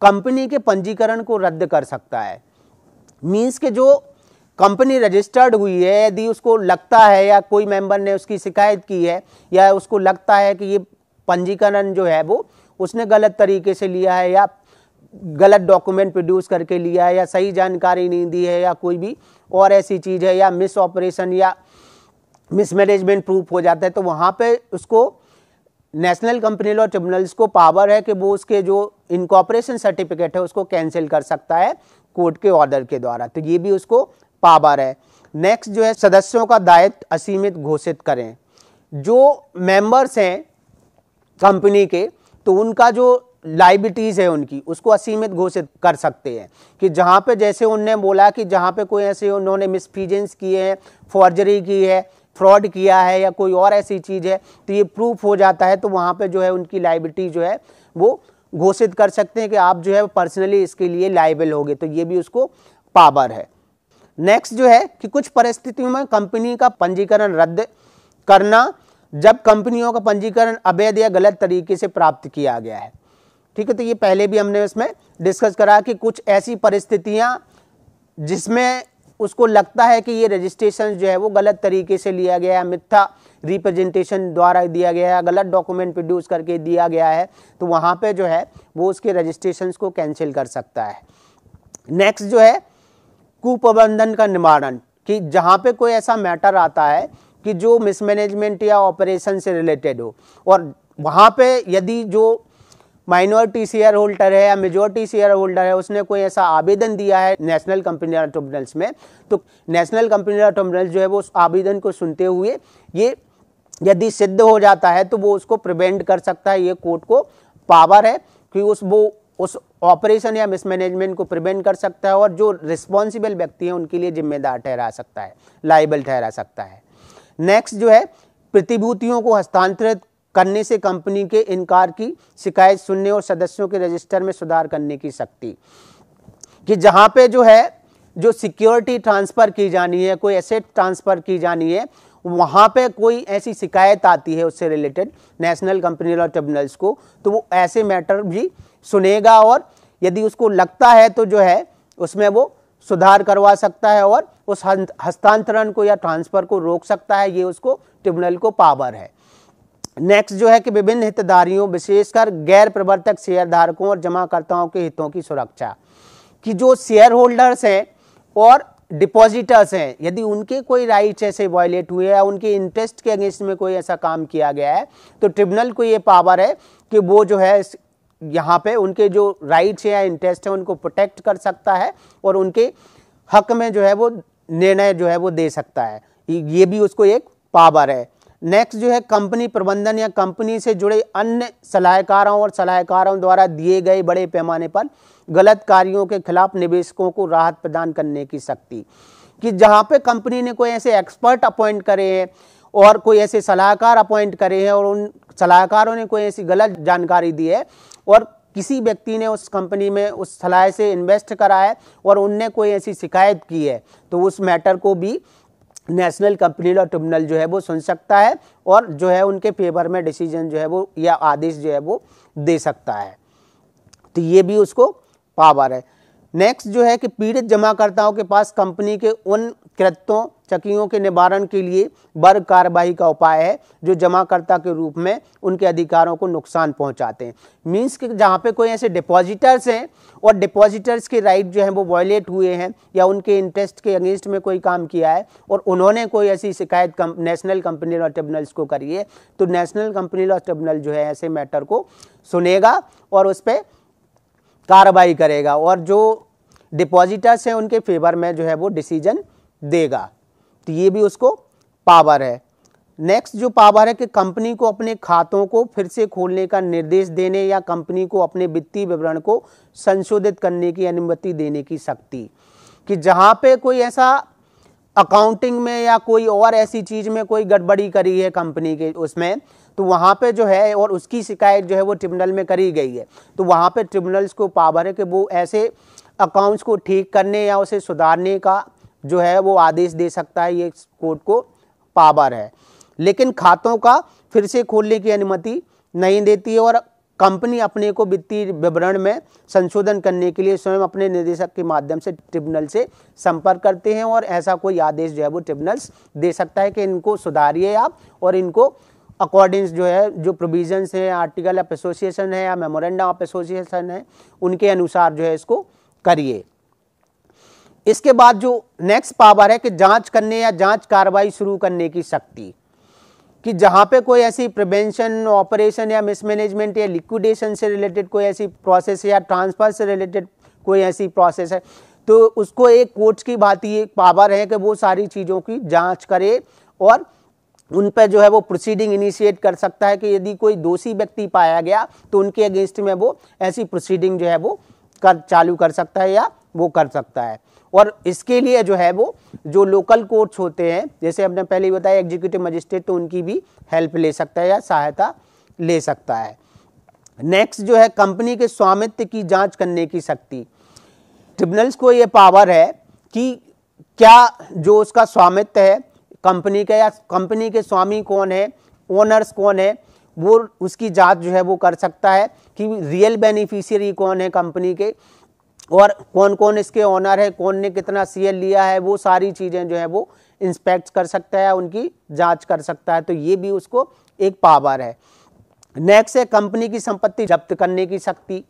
कंपनी के पंजीकरण को रद्द कर सकता है मीन्स के जो कंपनी रजिस्टर्ड हुई है यदि उसको लगता है या कोई मेंबर ने उसकी शिकायत की है या उसको लगता है कि ये पंजीकरण जो है वो उसने गलत तरीके से लिया है या गलत डॉक्यूमेंट प्रोड्यूस करके लिया है या सही जानकारी नहीं दी है या कोई भी और ऐसी चीज़ है या मिस ऑपरेशन या मिसमैनेजमेंट प्रूफ हो जाता है तो वहाँ पे उसको नेशनल कंपनी लॉ ट्रिब्यूनल्स को पावर है कि वो उसके जो इनकॉपरेशन सर्टिफिकेट है उसको कैंसिल कर सकता है कोर्ट के ऑर्डर के द्वारा तो ये भी उसको पावर है नेक्स्ट जो है सदस्यों का दायित्व असीमित घोषित करें जो मेंबर्स हैं कंपनी के तो उनका जो लाइबिलिटीज़ है उनकी उसको असीमित घोषित कर सकते हैं कि जहाँ पे जैसे उनने बोला कि जहाँ पे कोई ऐसे उन्होंने मिसफीजेंस किए हैं फॉर्जरी की है फ्रॉड किया है या कोई और ऐसी चीज़ है तो ये प्रूफ हो जाता है तो वहाँ पे जो है उनकी लाइबिलिटी जो है वो घोषित कर सकते हैं कि आप जो है पर्सनली इसके लिए लाइबल होगे तो ये भी उसको पावर है नेक्स्ट जो है कि कुछ परिस्थितियों में कंपनी का पंजीकरण रद्द करना जब कंपनियों का पंजीकरण अवैध या गलत तरीके से प्राप्त किया गया है ठीक है तो ये पहले भी हमने इसमें डिस्कस करा कि कुछ ऐसी परिस्थितियाँ जिसमें उसको लगता है कि ये रजिस्ट्रेशन जो है वो गलत तरीके से लिया गया है मिथ्या रिप्रेजेंटेशन द्वारा दिया गया है गलत डॉक्यूमेंट प्रोड्यूस करके दिया गया है तो वहाँ पे जो है वो उसके रजिस्ट्रेशन को कैंसिल कर सकता है नेक्स्ट जो है कुप्रबंधन का निवारण कि जहाँ पे कोई ऐसा मैटर आता है कि जो मिसमैनेजमेंट या ऑपरेशन से रिलेटेड हो और वहाँ पे यदि जो माइनॉरिटी शेयर होल्डर है या मेजोरिटी शेयर होल्डर है उसने कोई ऐसा आवेदन दिया है नेशनल कंपनी ट्रिब्यूनल्स में तो नेशनल कंपनी ट्रिब्यूनल्स जो है वो उस आवेदन को सुनते हुए ये यदि सिद्ध हो जाता है तो वो उसको प्रिवेंट कर सकता है ये कोर्ट को पावर है कि उस वो उस ऑपरेशन या मिसमैनेजमेंट को प्रिवेंट कर सकता है और जो रिस्पॉन्सिबल व्यक्ति हैं उनके लिए जिम्मेदार ठहरा सकता है लाइबल ठहरा सकता है नेक्स्ट जो है प्रतिभूतियों को हस्तांतरित करने से कंपनी के इनकार की शिकायत सुनने और सदस्यों के रजिस्टर में सुधार करने की शक्ति कि जहाँ पे जो है जो सिक्योरिटी ट्रांसफ़र की जानी है कोई एसेट ट्रांसफ़र की जानी है वहाँ पे कोई ऐसी शिकायत आती है उससे related national company law tribunals को तो वो ऐसे मैटर भी सुनेगा और यदि उसको लगता है तो जो है उसमें वो सुधार करवा सकता है और उस हस्तांतरण को या ट्रांसफर को रोक सकता है ये उसको ट्रिब्यूनल को पावर है नेक्स्ट जो है कि विभिन्न हितधारियों विशेषकर गैर प्रवर्तक शेयरधारकों और जमाकर्ताओं के हितों की सुरक्षा कि जो शेयर होल्डर्स हैं और डिपॉजिटर्स हैं यदि उनके कोई राइट्स ऐसे वायलेट हुए या उनके इंटरेस्ट के अगेंस्ट में कोई ऐसा काम किया गया है तो ट्रिब्यूनल को ये पावर है कि वो जो है यहाँ पे उनके जो राइट्स या इंटरेस्ट है उनको प्रोटेक्ट कर सकता है और उनके हक में जो है वो निर्णय जो है वो दे सकता है ये भी उसको एक पावर है नेक्स्ट जो है कंपनी प्रबंधन या कंपनी से जुड़े अन्य सलाहकारों और सलाहकारों द्वारा दिए गए बड़े पैमाने पर गलत कार्यों के खिलाफ निवेशकों को राहत प्रदान करने की शक्ति कि जहाँ पे कंपनी ने कोई ऐसे एक्सपर्ट अपॉइंट करे हैं और कोई ऐसे सलाहकार अपॉइंट करे हैं और उन सलाहकारों ने कोई ऐसी गलत जानकारी दी है और किसी व्यक्ति ने उस कंपनी में उस सलाह से इन्वेस्ट करा है और उनने कोई ऐसी शिकायत की है तो उस मैटर को भी नेशनल कंपनी लॉ ट्रिब्यूनल जो है वो सुन सकता है और जो है उनके फेवर में डिसीजन जो है वो या आदेश जो है वो दे सकता है तो ये भी उसको पावर है नेक्स्ट जो है कि पीड़ित जमाकर्ताओं के पास कंपनी के उन कृत्यों चकियों के निवारण के लिए बर कार्रवाई का उपाय है जो जमाकर्ता के रूप में उनके अधिकारों को नुकसान पहुंचाते हैं मीन्स कि जहाँ पे कोई ऐसे डिपॉजिटर्स हैं और डिपॉजिटर्स के राइट जो हैं वो वॉयलेट हुए हैं या उनके इंटरेस्ट के अगेंस्ट में कोई काम किया है और उन्होंने कोई ऐसी शिकायत कम, नेशनल कंपनी लॉ ट्रिब्यूनल्स को करी है तो नेशनल कंपनी लॉ ट्रिब्यूनल जो है ऐसे मैटर को सुनेगा और उस पर कार्रवाई करेगा और जो डिपॉजिटर्स हैं उनके फेवर में जो है वो डिसीजन देगा तो ये भी उसको पावर है नेक्स्ट जो पावर है कि कंपनी को अपने खातों को फिर से खोलने का निर्देश देने या कंपनी को अपने वित्तीय विवरण को संशोधित करने की अनुमति देने की शक्ति कि जहाँ पे कोई ऐसा अकाउंटिंग में या कोई और ऐसी चीज़ में कोई गड़बड़ी करी है कंपनी के उसमें तो वहाँ पे जो है और उसकी शिकायत जो है वो ट्रिब्यूनल में करी गई है तो वहाँ पे ट्रिब्यूनल्स को पावर है कि वो ऐसे अकाउंट्स को ठीक करने या उसे सुधारने का जो है वो आदेश दे सकता है ये कोर्ट को पावर है लेकिन खातों का फिर से खोलने की अनुमति नहीं देती है और कंपनी अपने को वित्तीय विवरण में संशोधन करने के लिए स्वयं अपने निदेशक के माध्यम से ट्रिब्यूनल से संपर्क करते हैं और ऐसा कोई आदेश जो है वो ट्रिब्यूनल्स दे सकता है कि इनको सुधारिए आप और इनको अकॉर्डिंग जो है जो प्रोविजन्स हैं आर्टिकल ऑफ एसोसिएशन है या मेमोरेंडम ऑफ एसोसिएशन है उनके अनुसार जो है इसको करिए इसके बाद जो नेक्स्ट पावर है कि जांच करने या जांच कार्रवाई शुरू करने की शक्ति कि जहाँ पे कोई ऐसी प्रिवेंशन ऑपरेशन या मिसमैनेजमेंट या लिक्विडेशन से रिलेटेड कोई ऐसी प्रोसेस या ट्रांसफर से रिलेटेड कोई ऐसी प्रोसेस है तो उसको एक कोर्ट की भांति एक पावर है कि वो सारी चीज़ों की जांच करे और उन पर जो है वो प्रोसीडिंग इनिशिएट कर सकता है कि यदि कोई दोषी व्यक्ति पाया गया तो उनके अगेंस्ट में वो ऐसी प्रोसीडिंग जो है वो कर चालू कर सकता है या वो कर सकता है और इसके लिए जो है वो जो लोकल कोर्ट्स होते हैं जैसे हमने पहले बताया एग्जीक्यूटिव मजिस्ट्रेट तो उनकी भी हेल्प ले सकता है या सहायता ले सकता है नेक्स्ट जो है कंपनी के स्वामित्व की जांच करने की शक्ति ट्रिब्यूनल्स को ये पावर है कि क्या जो उसका स्वामित्व है कंपनी का या कंपनी के स्वामी कौन है ओनर्स कौन है वो उसकी जांच जो है वो कर सकता है कि रियल बेनिफिशियरी कौन है कंपनी के और कौन कौन इसके ऑनर है कौन ने कितना सीएल लिया है वो सारी चीज़ें जो है वो इंस्पेक्ट कर सकता है उनकी जांच कर सकता है तो ये भी उसको एक पावर है नेक्स्ट है कंपनी की संपत्ति जब्त करने की शक्ति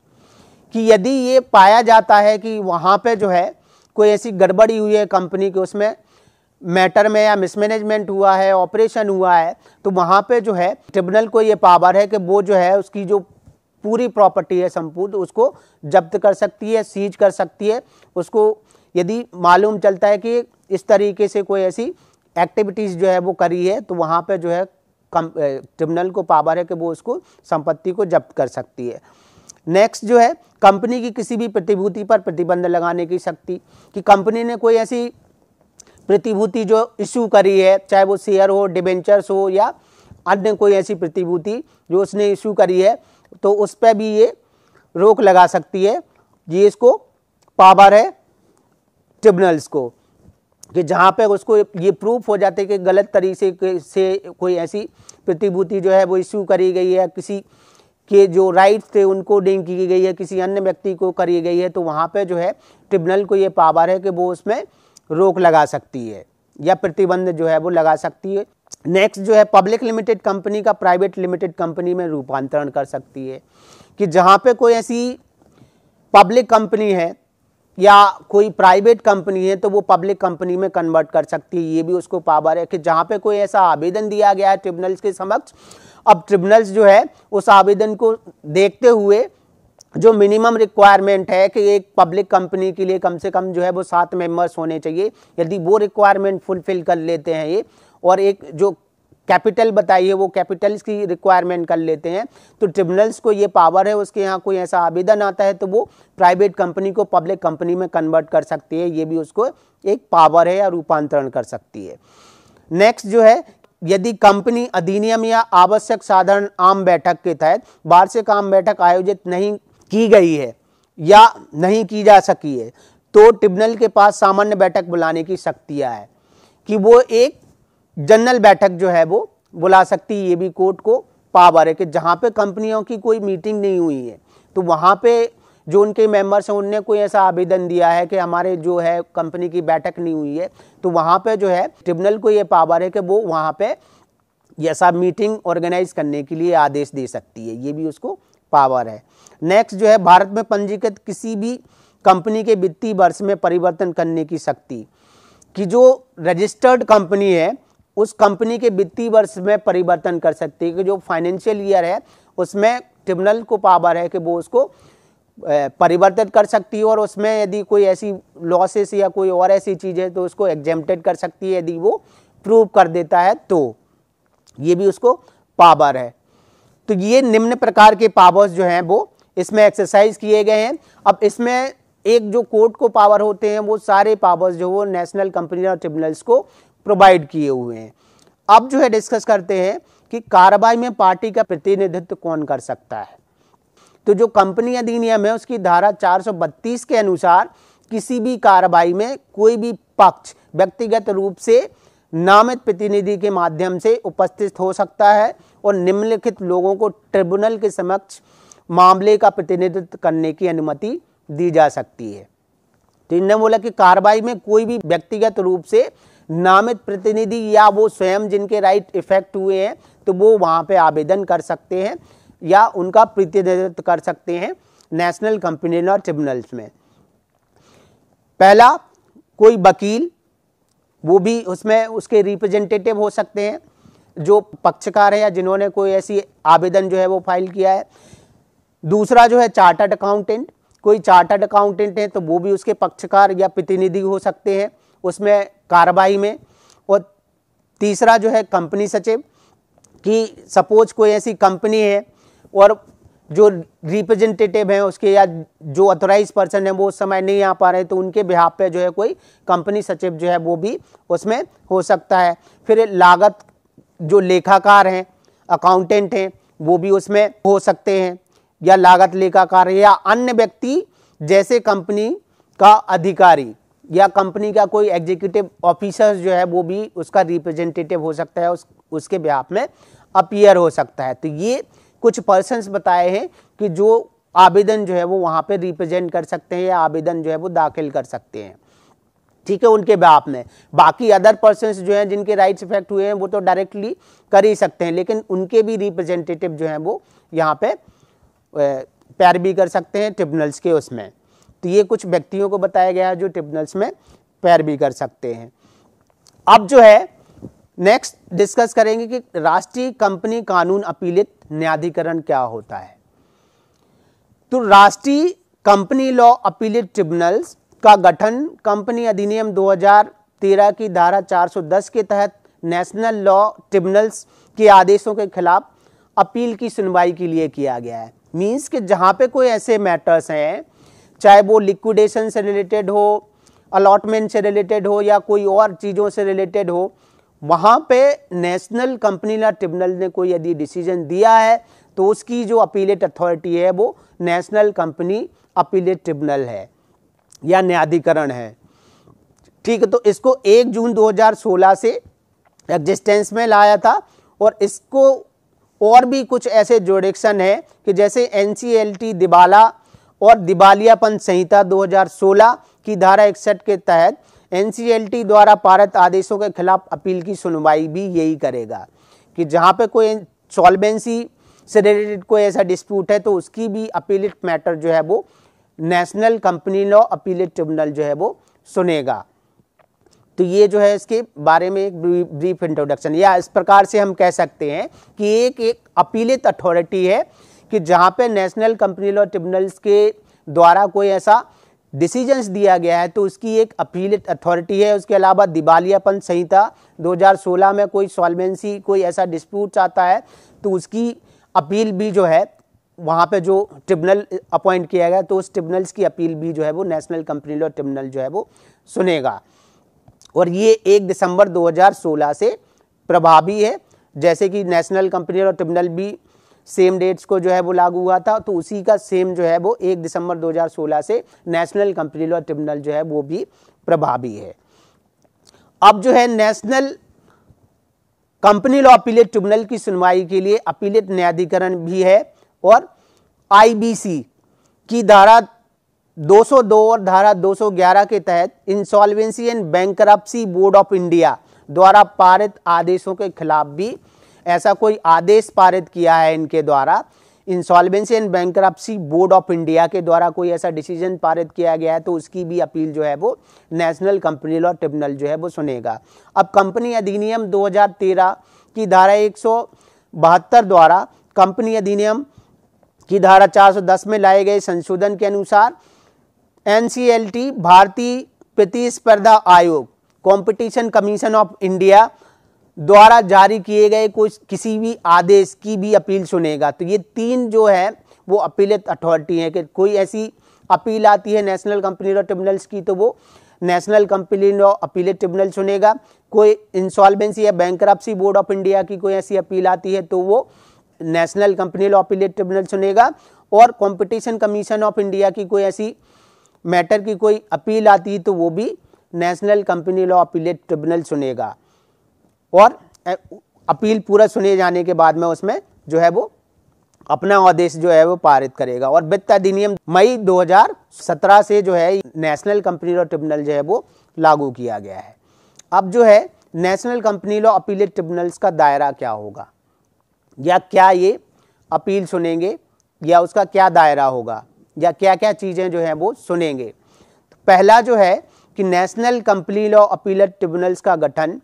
कि यदि ये पाया जाता है कि वहाँ पर जो है कोई ऐसी गड़बड़ी हुई है कंपनी के उसमें मैटर में या मिसमैनेजमेंट हुआ है ऑपरेशन हुआ है तो वहाँ पे जो है ट्रिब्यूनल को ये पावर है कि वो जो है उसकी जो पूरी प्रॉपर्टी है संपूर्ण उसको जब्त कर सकती है सीज कर सकती है उसको यदि मालूम चलता है कि इस तरीके से कोई ऐसी एक्टिविटीज़ जो है वो करी है तो वहाँ पे जो है कम ट्रिब्यूनल को पावर है कि वो उसको संपत्ति को जब्त कर सकती है नेक्स्ट जो है कंपनी की किसी भी प्रतिभूति पर प्रतिबंध लगाने की शक्ति कि कंपनी ने कोई ऐसी प्रतिभूति जो इश्यू करी है चाहे वो शेयर हो डिबेंचर्स हो या अन्य कोई ऐसी प्रतिभूति जो उसने इशू करी है तो उस पर भी ये रोक लगा सकती है ये इसको पावर है ट्रिब्यूनल्स को कि जहाँ पे उसको ये प्रूफ हो जाते कि गलत तरीके से कोई ऐसी प्रतिभूति जो है वो इशू करी गई है किसी के जो राइट थे उनको डिंग की गई है किसी अन्य व्यक्ति को करी गई है तो वहाँ पे जो है ट्रिब्यूनल को ये पावर है कि वो उसमें रोक लगा सकती है या प्रतिबंध जो है वो लगा सकती है नेक्स्ट जो है पब्लिक लिमिटेड कंपनी का प्राइवेट लिमिटेड कंपनी में रूपांतरण कर सकती है कि जहाँ पे कोई ऐसी पब्लिक कंपनी है या कोई प्राइवेट कंपनी है तो वो पब्लिक कंपनी में कन्वर्ट कर सकती है ये भी उसको पावर है कि जहाँ पे कोई ऐसा आवेदन दिया गया है ट्रिब्यूनल्स के समक्ष अब ट्रिब्यूनल्स जो है उस आवेदन को देखते हुए जो मिनिमम रिक्वायरमेंट है कि एक पब्लिक कंपनी के लिए कम से कम जो है वो सात मेंबर्स होने चाहिए यदि वो रिक्वायरमेंट फुलफिल कर लेते हैं ये और एक जो कैपिटल बताइए वो कैपिटल्स की रिक्वायरमेंट कर लेते हैं तो ट्रिब्यूनल्स को ये पावर है उसके यहाँ कोई ऐसा आवेदन आता है तो वो प्राइवेट कंपनी को पब्लिक कंपनी में कन्वर्ट कर सकती है ये भी उसको एक पावर है या रूपांतरण कर सकती है नेक्स्ट जो है यदि कंपनी अधिनियम या आवश्यक साधारण आम बैठक के तहत वार्षिक आम बैठक आयोजित नहीं की गई है या नहीं की जा सकी है तो ट्रिब्यूनल के पास सामान्य बैठक बुलाने की शक्तियाँ है कि वो एक जनरल बैठक जो है वो बुला सकती है ये भी कोर्ट को पावर है कि जहाँ पे कंपनियों की कोई मीटिंग नहीं हुई है तो वहाँ पे जो उनके मेंबर्स हैं उनने कोई ऐसा आवेदन दिया है कि हमारे जो है कंपनी की बैठक नहीं हुई है तो वहाँ पे जो है ट्रिब्यूनल को ये पावर है कि वो वहाँ पे ऐसा मीटिंग ऑर्गेनाइज करने के लिए आदेश दे सकती है ये भी उसको पावर है नेक्स्ट जो है भारत में पंजीकृत किसी भी कंपनी के वित्तीय वर्ष में परिवर्तन करने की शक्ति कि जो रजिस्टर्ड कंपनी है उस कंपनी के वित्तीय वर्ष में परिवर्तन कर सकती है कि जो फाइनेंशियल ईयर है उसमें ट्रिब्यूनल को पावर है कि वो उसको परिवर्तित कर सकती है और उसमें यदि कोई ऐसी लॉसेस या कोई और ऐसी चीज़ है तो उसको एग्जेम्प्टेड कर सकती है यदि वो प्रूव कर देता है तो ये भी उसको पावर है तो ये निम्न प्रकार के पावर्स जो हैं वो इसमें एक्सरसाइज किए गए हैं अब इसमें एक जो कोर्ट को पावर होते हैं वो सारे पावर्स जो वो नेशनल कंपनी और ट्रिब्यूनल्स को प्रोवाइड किए हुए हैं अब जो है डिस्कस करते हैं कि कार्रवाई में पार्टी का प्रतिनिधित्व कौन कर सकता है तो जो कंपनी अधिनियम है उसकी धारा 432 के अनुसार किसी भी कार्रवाई में कोई भी पक्ष व्यक्तिगत रूप से नामित प्रतिनिधि के माध्यम से उपस्थित हो सकता है और निम्नलिखित लोगों को ट्रिब्यूनल के समक्ष मामले का प्रतिनिधित्व करने की अनुमति दी जा सकती है तो इन्होंने बोला कि कार्रवाई में कोई भी व्यक्तिगत रूप से नामित प्रतिनिधि या वो स्वयं जिनके राइट इफेक्ट हुए हैं तो वो वहाँ पे आवेदन कर सकते हैं या उनका प्रतिनिधित्व कर सकते हैं नेशनल कंपनी और ट्रिब्यूनल्स में पहला कोई वकील वो भी उसमें उसके रिप्रेजेंटेटिव हो सकते हैं जो पक्षकार हैं या जिन्होंने कोई ऐसी आवेदन जो है वो फाइल किया है दूसरा जो है चार्टर्ड अकाउंटेंट कोई चार्टर्ड अकाउंटेंट है तो वो भी उसके पक्षकार या प्रतिनिधि हो सकते हैं उसमें कार्रवाई में और तीसरा जो है कंपनी सचिव कि सपोज कोई ऐसी कंपनी है और जो रिप्रेजेंटेटिव हैं उसके या जो अथोराइज पर्सन है वो उस समय नहीं आ पा रहे तो उनके बिहाफ पे जो है कोई कंपनी सचिव जो है वो भी उसमें हो सकता है फिर लागत जो लेखाकार हैं अकाउंटेंट हैं वो भी उसमें हो सकते हैं या लागत लेखाकार या अन्य व्यक्ति जैसे कंपनी का अधिकारी या कंपनी का कोई एग्जीक्यूटिव ऑफिसर जो है वो भी उसका रिप्रेजेंटेटिव हो सकता है उस उसके बिहार में अपियर हो सकता है तो ये कुछ पर्सनस बताए हैं कि जो आवेदन जो है वो वहाँ पे रिप्रेजेंट कर सकते हैं या आवेदन जो है वो दाखिल कर सकते हैं ठीक है उनके बाप में बाकी अदर पर्सन जो हैं जिनके राइट्स इफेक्ट हुए हैं वो तो डायरेक्टली कर ही सकते हैं लेकिन उनके भी रिप्रेजेंटेटिव जो हैं वो यहाँ पे पैर भी कर सकते हैं ट्रिब्यूनल्स के उसमें तो ये कुछ व्यक्तियों को बताया गया है जो ट्रिब्यूनल्स में पैर भी कर सकते हैं अब जो है नेक्स्ट डिस्कस करेंगे कि राष्ट्रीय कंपनी कानून अपीलित न्यायाधिकरण क्या होता है तो राष्ट्रीय कंपनी लॉ अपीलित ट्रिब्यूनल्स का गठन कंपनी अधिनियम 2013 की धारा 410 के तहत नेशनल लॉ ट्रिब्यूनल्स के आदेशों के खिलाफ अपील की सुनवाई के लिए किया गया है मीन्स कि जहाँ पे कोई ऐसे मैटर्स हैं चाहे वो लिक्विडेशन से रिलेटेड हो अलॉटमेंट से रिलेटेड हो या कोई और चीज़ों से रिलेटेड हो वहाँ पे नेशनल कंपनी लॉ ट्रिब्यूनल ने कोई यदि डिसीजन दिया है तो उसकी जो अपीलेट अथॉरिटी है वो नेशनल कंपनी अपीलेट ट्रिब्यूनल है या न्यायाधिकरण है ठीक है तो इसको 1 जून 2016 से एग्जिस्टेंस में लाया था और इसको और भी कुछ ऐसे जोडिक्शन है कि जैसे एन दिबाला और दिबालियापन संहिता 2016 की धारा इकसठ के तहत एन द्वारा पारित आदेशों के खिलाफ अपील की सुनवाई भी यही करेगा कि जहाँ पे कोई सॉल्वेंसी से रिलेटेड कोई ऐसा डिस्प्यूट है तो उसकी भी अपीलिट मैटर जो है वो national company law appellate tribunal जो है वो सुनेगा तो ये जो है इसके बारे में एक ब्रीफ इंट्रोडक्शन या इस प्रकार से हम कह सकते हैं कि एक एक अपीलित अथॉरिटी है कि जहाँ पे नेशनल कंपनी लॉ ट्रिब्यूनल्स के द्वारा कोई ऐसा डिसीजंस दिया गया है तो उसकी एक अपीलित अथॉरिटी है उसके अलावा दिवालियापन संहिता 2016 में कोई सॉलमेंसी कोई ऐसा डिस्प्यूट आता है तो उसकी अपील भी जो है वहाँ पे जो ट्रिब्यूनल अपॉइंट किया गया तो उस ट्रिब्यूनल्स की अपील भी जो है वो नेशनल कंपनी लॉ ट्रिब्यूनल जो है वो सुनेगा और ये एक दिसंबर 2016 से प्रभावी है जैसे कि नेशनल कंपनी लॉ ट्रिब्यूनल भी सेम डेट्स को जो है वो लागू हुआ था तो उसी का सेम जो है वो एक दिसंबर 2016 से नेशनल कंपनी लॉ ट्रिब्यूनल जो है वो भी प्रभावी है अब जो है national company law appellate tribunal की सुनवाई के लिए अपीलेट न्यायाधिकरण भी है और आईबीसी की धारा 202 और धारा 211 के तहत insolvency and bank board of India द्वारा पारित आदेशों के खिलाफ भी ऐसा कोई आदेश पारित किया है इनके द्वारा insolvency and bank board of India के द्वारा कोई ऐसा डिसीजन पारित किया गया है तो उसकी भी अपील जो है वो नेशनल कंपनी लॉ ट्रिब्यूनल जो है वो सुनेगा अब कंपनी अधिनियम 2013 की धारा एक द्वारा कंपनी अधिनियम की धारा 410 में लाए गए संशोधन के अनुसार एनसीएलटी भारतीय प्रतिस्पर्धा आयोग कंपटीशन कमीशन ऑफ इंडिया द्वारा जारी किए गए कुछ किसी भी आदेश की भी अपील सुनेगा तो ये तीन जो है वो अपीलित अथॉरिटी है कि कोई ऐसी अपील आती है नेशनल कंपनी लॉ ट्रिब्यूनल्स की तो वो national company law appellate tribunal सुनेगा कोई इंसॉल्वेंसी या बैंक बोर्ड ऑफ इंडिया की कोई ऐसी अपील आती है तो वो national company law appellate tribunal सुनेगा और कंपटीशन कमीशन ऑफ इंडिया की कोई ऐसी मैटर की कोई अपील आती है तो वो भी national company law appellate tribunal सुनेगा और अपील पूरा सुने जाने के बाद में उसमें जो है वो अपना आदेश जो है वो पारित करेगा और वित्त अधिनियम मई 2017 से जो है नेशनल कंपनी लॉ ट्रिब्यूनल जो है वो लागू किया गया है अब जो है national company law appellate tribunals का दायरा क्या होगा या क्या ये अपील सुनेंगे या उसका क्या दायरा होगा या क्या क्या चीज़ें जो हैं वो सुनेंगे तो पहला जो है कि national company law appeal tribunals का गठन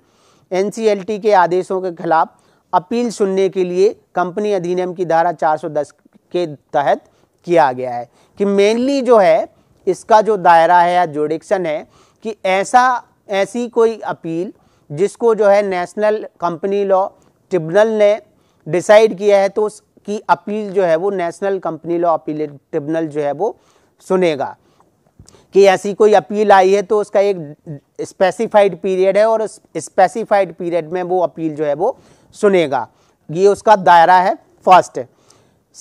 एन के आदेशों के खिलाफ अपील सुनने के लिए कंपनी अधिनियम की धारा 410 के तहत किया गया है कि मेनली जो है इसका जो दायरा है या जोडिक्शन है कि ऐसा ऐसी कोई अपील जिसको जो है नेशनल कंपनी लॉ ट्रिब्यूनल ने डिसाइड किया है तो उसकी अपील जो है वो national company law appeal tribunal जो है वो सुनेगा कि ऐसी कोई अपील आई है तो उसका एक स्पेसिफाइड पीरियड है और स्पेसिफाइड पीरियड में वो अपील जो है वो सुनेगा ये उसका दायरा है फर्स्ट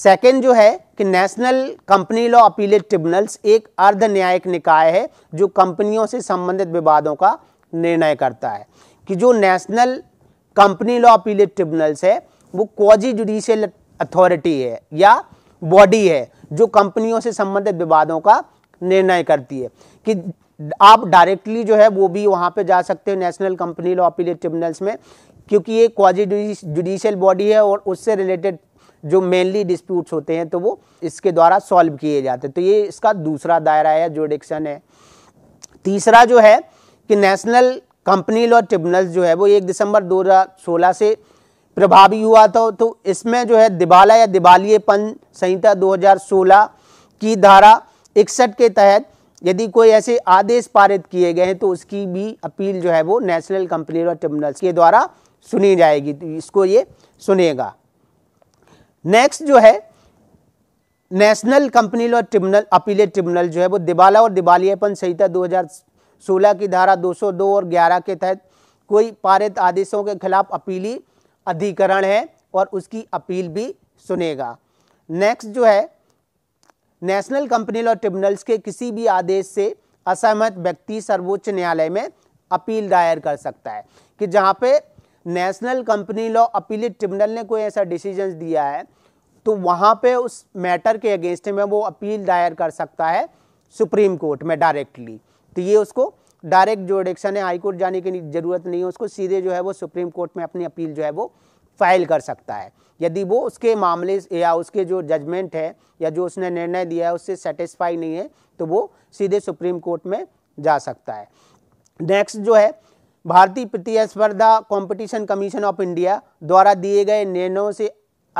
सेकंड जो है कि national company law appellate tribunals एक अर्ध न्यायिक निकाय है जो कंपनियों से संबंधित विवादों का निर्णय करता है कि जो national company law appellate tribunals है वो क्वाजी जुडिशियल अथॉरिटी है या बॉडी है जो कंपनियों से संबंधित विवादों का निर्णय करती है कि आप डायरेक्टली जो है वो भी वहाँ पे जा सकते हो national company law appellate tribunals में क्योंकि ये क्वाजी जुडिशियल बॉडी है और उससे रिलेटेड जो मेनली डिस्प्यूट्स होते हैं तो वो इसके द्वारा सॉल्व किए जाते हैं तो ये इसका दूसरा दायरा है जो डिक्शन है तीसरा जो है कि नेशनल कंपनी लॉ ट्रिब्यूनल्स जो है वो एक दिसंबर 2016 से प्रभावी हुआ था तो इसमें जो है दिबाला या दिबालियपन संहिता 2016 की धारा इकसठ के तहत यदि कोई ऐसे आदेश पारित किए गए हैं तो उसकी भी अपील जो है वो नेशनल कंपनी और ट्रिब्यूनल्स के द्वारा सुनी जाएगी तो इसको ये सुनेगा नेक्स्ट जो है national company law tribunal appellate tribunal जो है वो दिबाला और दिबालियापन संहिता 2016 की धारा 202 और 11 के तहत कोई पारित आदेशों के खिलाफ अपीली अधिकरण है और उसकी अपील भी सुनेगा नेक्स्ट जो है नेशनल कंपनी लॉ ट्रिब्यूनल्स के किसी भी आदेश से असहमत व्यक्ति सर्वोच्च न्यायालय में अपील दायर कर सकता है कि जहाँ पे national company law appellate tribunal ने कोई ऐसा डिसीजन दिया है तो वहाँ पे उस मैटर के अगेंस्ट में वो अपील दायर कर सकता है सुप्रीम कोर्ट में डायरेक्टली तो ये उसको डायरेक्ट जो एडिक्शन है हाईकोर्ट जाने की ज़रूरत नहीं है उसको सीधे जो है वो सुप्रीम कोर्ट में अपनी अपील जो है वो फाइल कर सकता है यदि वो उसके मामले या उसके जो जजमेंट है या जो उसने निर्णय दिया है उससे सेटिस्फाई नहीं है तो वो सीधे सुप्रीम कोर्ट में जा सकता है नेक्स्ट जो है भारतीय प्रतिस्पर्धा कंपटीशन कमीशन ऑफ इंडिया द्वारा दिए गए निर्णयों से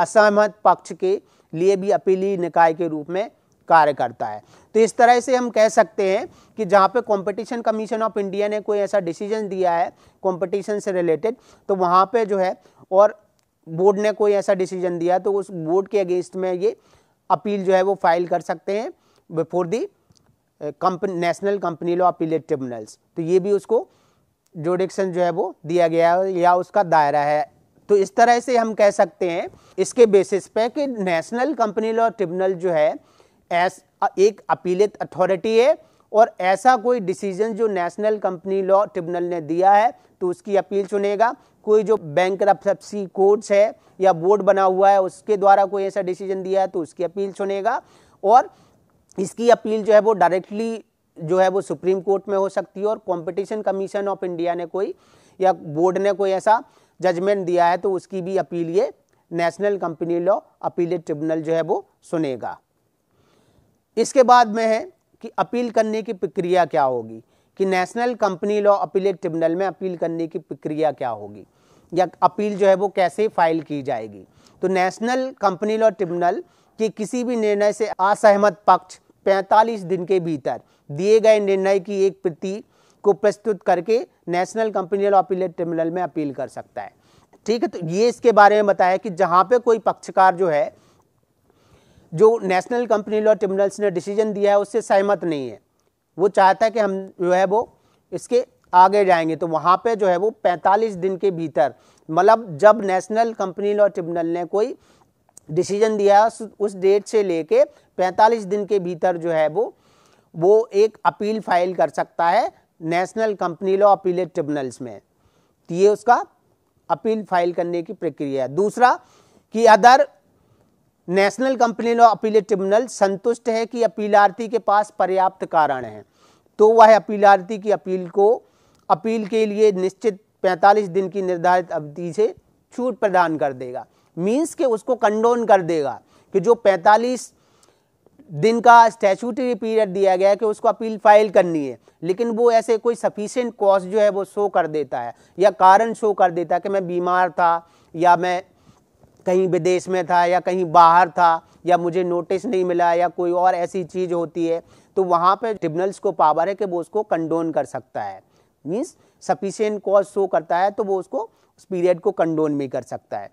असहमत पक्ष के लिए भी अपीली निकाय के रूप में कार्य करता है तो इस तरह से हम कह सकते हैं कि जहाँ पे कंपटीशन कमीशन ऑफ इंडिया ने कोई ऐसा डिसीजन दिया है कंपटीशन से रिलेटेड तो वहाँ पे जो है और बोर्ड ने कोई ऐसा डिसीजन दिया तो उस बोर्ड के अगेंस्ट में ये अपील जो है वो फाइल कर सकते हैं before the company national company law appellate tribunals तो ये भी उसको जोडिक्शन जो है वो दिया गया है या उसका दायरा है तो इस तरह से हम कह सकते हैं इसके बेसिस पे कि नेशनल कंपनी लॉ ट्रिब्यूनल जो है एस एक अपीलित अथॉरिटी है और ऐसा कोई डिसीजन जो नेशनल कंपनी लॉ ट्रिब्यूनल ने दिया है तो उसकी अपील सुनेगा कोई जो बैंक सब्सिडी कोर्ट्स है या बोर्ड बना हुआ है उसके द्वारा कोई ऐसा डिसीजन दिया है तो उसकी अपील सुनेगा और इसकी अपील जो है वो डायरेक्टली जो है वो सुप्रीम कोर्ट में हो सकती है और कंपटीशन कमीशन ऑफ इंडिया ने कोई या बोर्ड ने कोई ऐसा जजमेंट दिया है तो उसकी भी अपील ये national company law appellate tribunal जो है वो सुनेगा इसके बाद में है कि अपील करने की प्रक्रिया क्या होगी कि national company law appellate tribunal में अपील करने की प्रक्रिया क्या होगी या अपील जो है वो कैसे फाइल की जाएगी तो नेशनल कंपनी लॉ ट्रिब्यूनल के किसी भी निर्णय से असहमत पक्ष 45 दिन के भीतर दिए गए निर्णय की एक प्रति को प्रस्तुत करके national company law appellate tribunal में अपील कर सकता है ठीक है तो ये इसके बारे में बताया कि जहाँ पे कोई पक्षकार जो है जो नेशनल कंपनी लॉ ट्रिब्यूनल्स ने डिसीजन दिया है उससे सहमत नहीं है वो चाहता है कि हम जो है वो इसके आगे जाएंगे तो वहाँ पे जो है वो 45 दिन के भीतर मतलब जब नेशनल कंपनी लॉ ट्रिब्यूनल ने कोई डिसीजन दिया उस डेट से लेके 45 दिन के भीतर जो है वो वो एक अपील फाइल कर सकता है national company law appeal tribunals में तो ये उसका अपील फाइल करने की प्रक्रिया है दूसरा कि other national company law appeal tribunal संतुष्ट है कि अपीलार्थी के पास पर्याप्त कारण हैं तो वह अपीलार्थी की अपील को अपील के लिए निश्चित 45 दिन की निर्धारित अवधि से छूट प्रदान कर देगा मीन्स के उसको कंडोन कर देगा कि जो 45 दिन का स्टैचूटरी पीरियड दिया गया है कि उसको अपील फाइल करनी है लेकिन वो ऐसे कोई सफिशेंट कॉज जो है वो शो कर देता है या कारण शो कर देता है कि मैं बीमार था या मैं कहीं विदेश में था या कहीं बाहर था या मुझे नोटिस नहीं मिला या कोई और ऐसी चीज़ होती है तो वहाँ पे ट्रिब्यूनल्स को पावर है कि वो उसको कंडोन कर सकता है मीन्स सफिशियंट कॉज शो करता है तो वो उसको उस पीरियड को कंडोन भी कर सकता है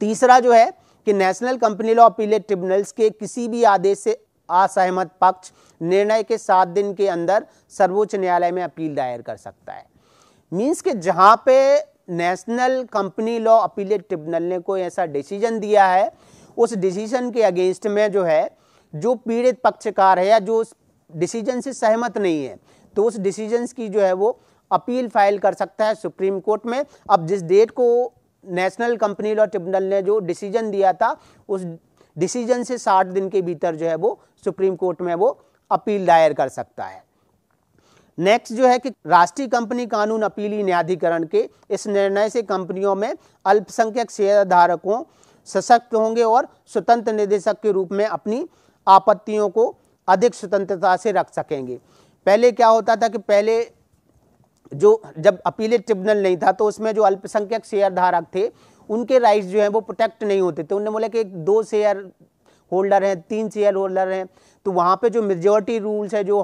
तीसरा जो है कि national company law appellate tribunals के किसी भी आदेश से असहमत पक्ष निर्णय के सात दिन के अंदर सर्वोच्च न्यायालय में अपील दायर कर सकता है मीन्स कि जहाँ पे national company law appellate tribunal ने कोई ऐसा डिसीजन दिया है उस डिसीजन के अगेंस्ट में जो है जो पीड़ित पक्षकार है या जो उस डिसीजन से सहमत नहीं है तो उस डिसीजन की जो है वो अपील फाइल कर सकता है सुप्रीम कोर्ट में अब जिस डेट को नेशनल कंपनी लॉ ट्रिब्यूनल ने जो डिसीजन दिया था उस डिसीजन से 60 दिन के भीतर जो है वो सुप्रीम कोर्ट में वो अपील दायर कर सकता है नेक्स्ट जो है कि राष्ट्रीय कंपनी कानून अपीली न्यायाधिकरण के इस निर्णय से कंपनियों में अल्पसंख्यक शेयरधारकों सशक्त होंगे और स्वतंत्र निदेशक के रूप में अपनी आपत्तियों को अधिक स्वतंत्रता से रख सकेंगे पहले क्या होता था कि पहले जो जब अपीले ट्रिब्यूनल नहीं था तो उसमें जो अल्पसंख्यक शेयरधारक थे उनके राइट्स जो हैं वो प्रोटेक्ट नहीं होते थे उनने बोला कि दो शेयर होल्डर हैं तीन शेयर होल्डर हैं तो वहाँ पे जो मेजोरिटी रूल्स है जो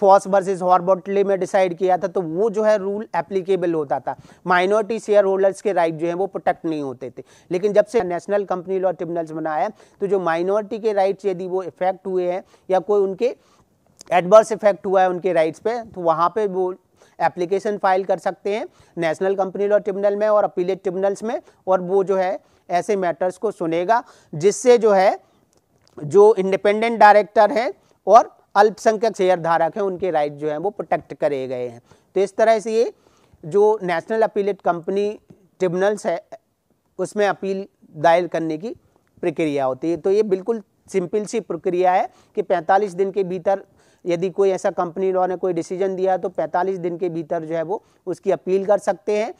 फॉस वर्सेज हॉर्बोटली में डिसाइड किया था तो वो जो है रूल एप्लीकेबल होता था माइनॉरिटी शेयर होल्डर्स के राइट जो है वो प्रोटेक्ट नहीं होते थे लेकिन जब से नेशनल कंपनी लॉ ट्रिब्यूनल्स बनाया तो जो माइनॉरिटी के राइट्स यदि वो इफेक्ट हुए हैं या कोई उनके एडवर्स इफेक्ट हुआ है उनके राइट्स पे तो वहाँ पे वो एप्लीकेशन फाइल कर सकते हैं नेशनल कंपनी लॉ ट्रिब्यूनल में और अपीलेट ट्रिब्यूनल्स में और वो जो है ऐसे मैटर्स को सुनेगा जिससे जो है जो इंडिपेंडेंट डायरेक्टर हैं और अल्पसंख्यक शेयरधारक हैं उनके राइट जो हैं वो प्रोटेक्ट करे गए हैं तो इस तरह से ये जो नेशनल अपीलेट कंपनी ट्रिब्यूनल्स है उसमें अपील दायर करने की प्रक्रिया होती है तो ये बिल्कुल सिंपल सी प्रक्रिया है कि 45 दिन के भीतर यदि कोई ऐसा कंपनी लॉ ने कोई डिसीजन दिया तो 45 दिन के भीतर जो है वो उसकी अपील कर सकते हैं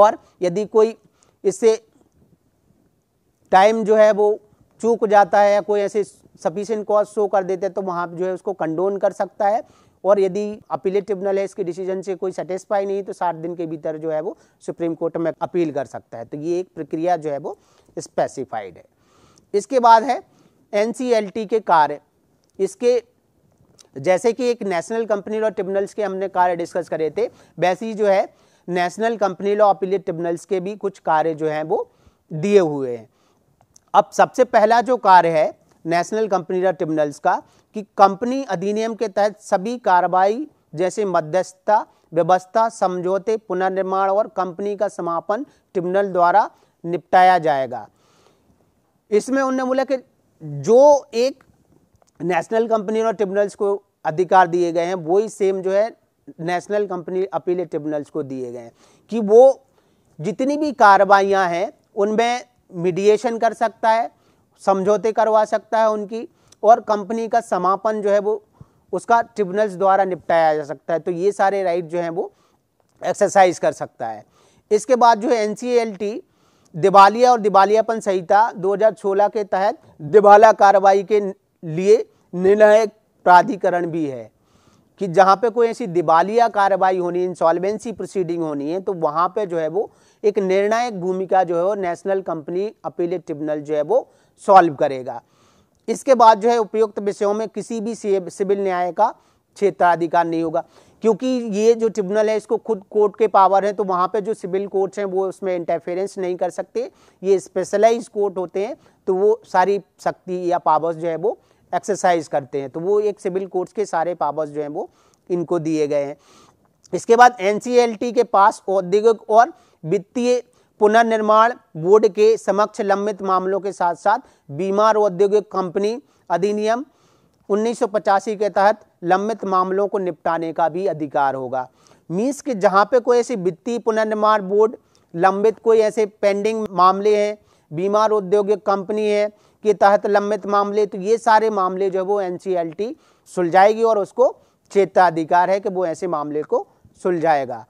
और यदि कोई इससे टाइम जो है वो चूक जाता है या कोई ऐसे सफिशियंट कॉज शो कर देते हैं तो वहाँ जो है उसको कंडोन कर सकता है और यदि अपीलेट ट्रिब्यूनल है इसके डिसीजन से कोई सेटिस्फाई नहीं तो साठ दिन के भीतर जो है वो सुप्रीम कोर्ट में अपील कर सकता है तो ये एक प्रक्रिया जो है वो स्पेसिफाइड है इसके बाद है एन के कार्य इसके जैसे कि एक नेशनल कंपनी लॉ ट्रिब्यूनल्स के हमने कार्य डिस्कस करे थे वैसे ही जो है national company law appellate tribunals के भी कुछ कार्य जो हैं वो दिए हुए हैं अब सबसे पहला जो कार्य है नेशनल कंपनी लॉ ट्रिब्यूनल्स का कि कंपनी अधिनियम के तहत सभी कार्रवाई जैसे मध्यस्थता व्यवस्था समझौते पुनर्निर्माण और कंपनी का समापन ट्रिब्यूनल द्वारा निपटाया जाएगा इसमें उन्होंने बोला कि जो एक नेशनल कंपनी और ट्रिब्यूनल्स को अधिकार दिए गए हैं वही सेम जो है नेशनल कंपनी अपील ट्रिब्यूनल्स को दिए गए हैं कि वो जितनी भी कार्रवाइयाँ हैं उनमें मीडिएशन कर सकता है समझौते करवा सकता है उनकी और कंपनी का समापन जो है वो उसका ट्रिब्यूनल्स द्वारा निपटाया जा सकता है तो ये सारे राइट जो हैं वो एक्सरसाइज कर सकता है इसके बाद जो है एन दिवालिया और दिवालियापन संहिता 2016 के तहत दिवाला कार्रवाई के लिए निर्णायक प्राधिकरण भी है कि जहाँ पे कोई ऐसी दिवालिया कार्रवाई होनी इंसॉल्वेंसी प्रोसीडिंग होनी है तो वहाँ पे जो है वो एक निर्णायक भूमिका जो है वो नेशनल कंपनी अपीलेट ट्रिब्यूनल जो है वो सॉल्व करेगा इसके बाद जो है उपयुक्त विषयों में किसी भी सिविल न्याय का क्षेत्राधिकार नहीं होगा क्योंकि ये जो ट्रिब्यूनल है इसको खुद कोर्ट के पावर है तो वहाँ पे जो सिविल कोर्ट्स हैं वो उसमें इंटरफेरेंस नहीं कर सकते ये स्पेशलाइज कोर्ट होते हैं तो वो सारी शक्ति या पावर्स जो है वो एक्सरसाइज करते हैं तो वो एक सिविल कोर्ट्स के सारे पावर्स जो हैं वो इनको दिए गए हैं इसके बाद एन के पास औद्योगिक और वित्तीय पुनर्निर्माण बोर्ड के समक्ष लंबित मामलों के साथ साथ बीमार औद्योगिक कंपनी अधिनियम उन्नीस के तहत लंबित मामलों को निपटाने का भी अधिकार होगा मीन्स कि जहाँ पे कोई ऐसी वित्तीय पुनर्निर्माण बोर्ड लंबित कोई ऐसे पेंडिंग मामले हैं बीमार औद्योगिक कंपनी है के तहत लंबित मामले तो ये सारे मामले जो है वो एन सुलझाएगी और उसको चेताधिकार है कि वो ऐसे मामले को सुलझाएगा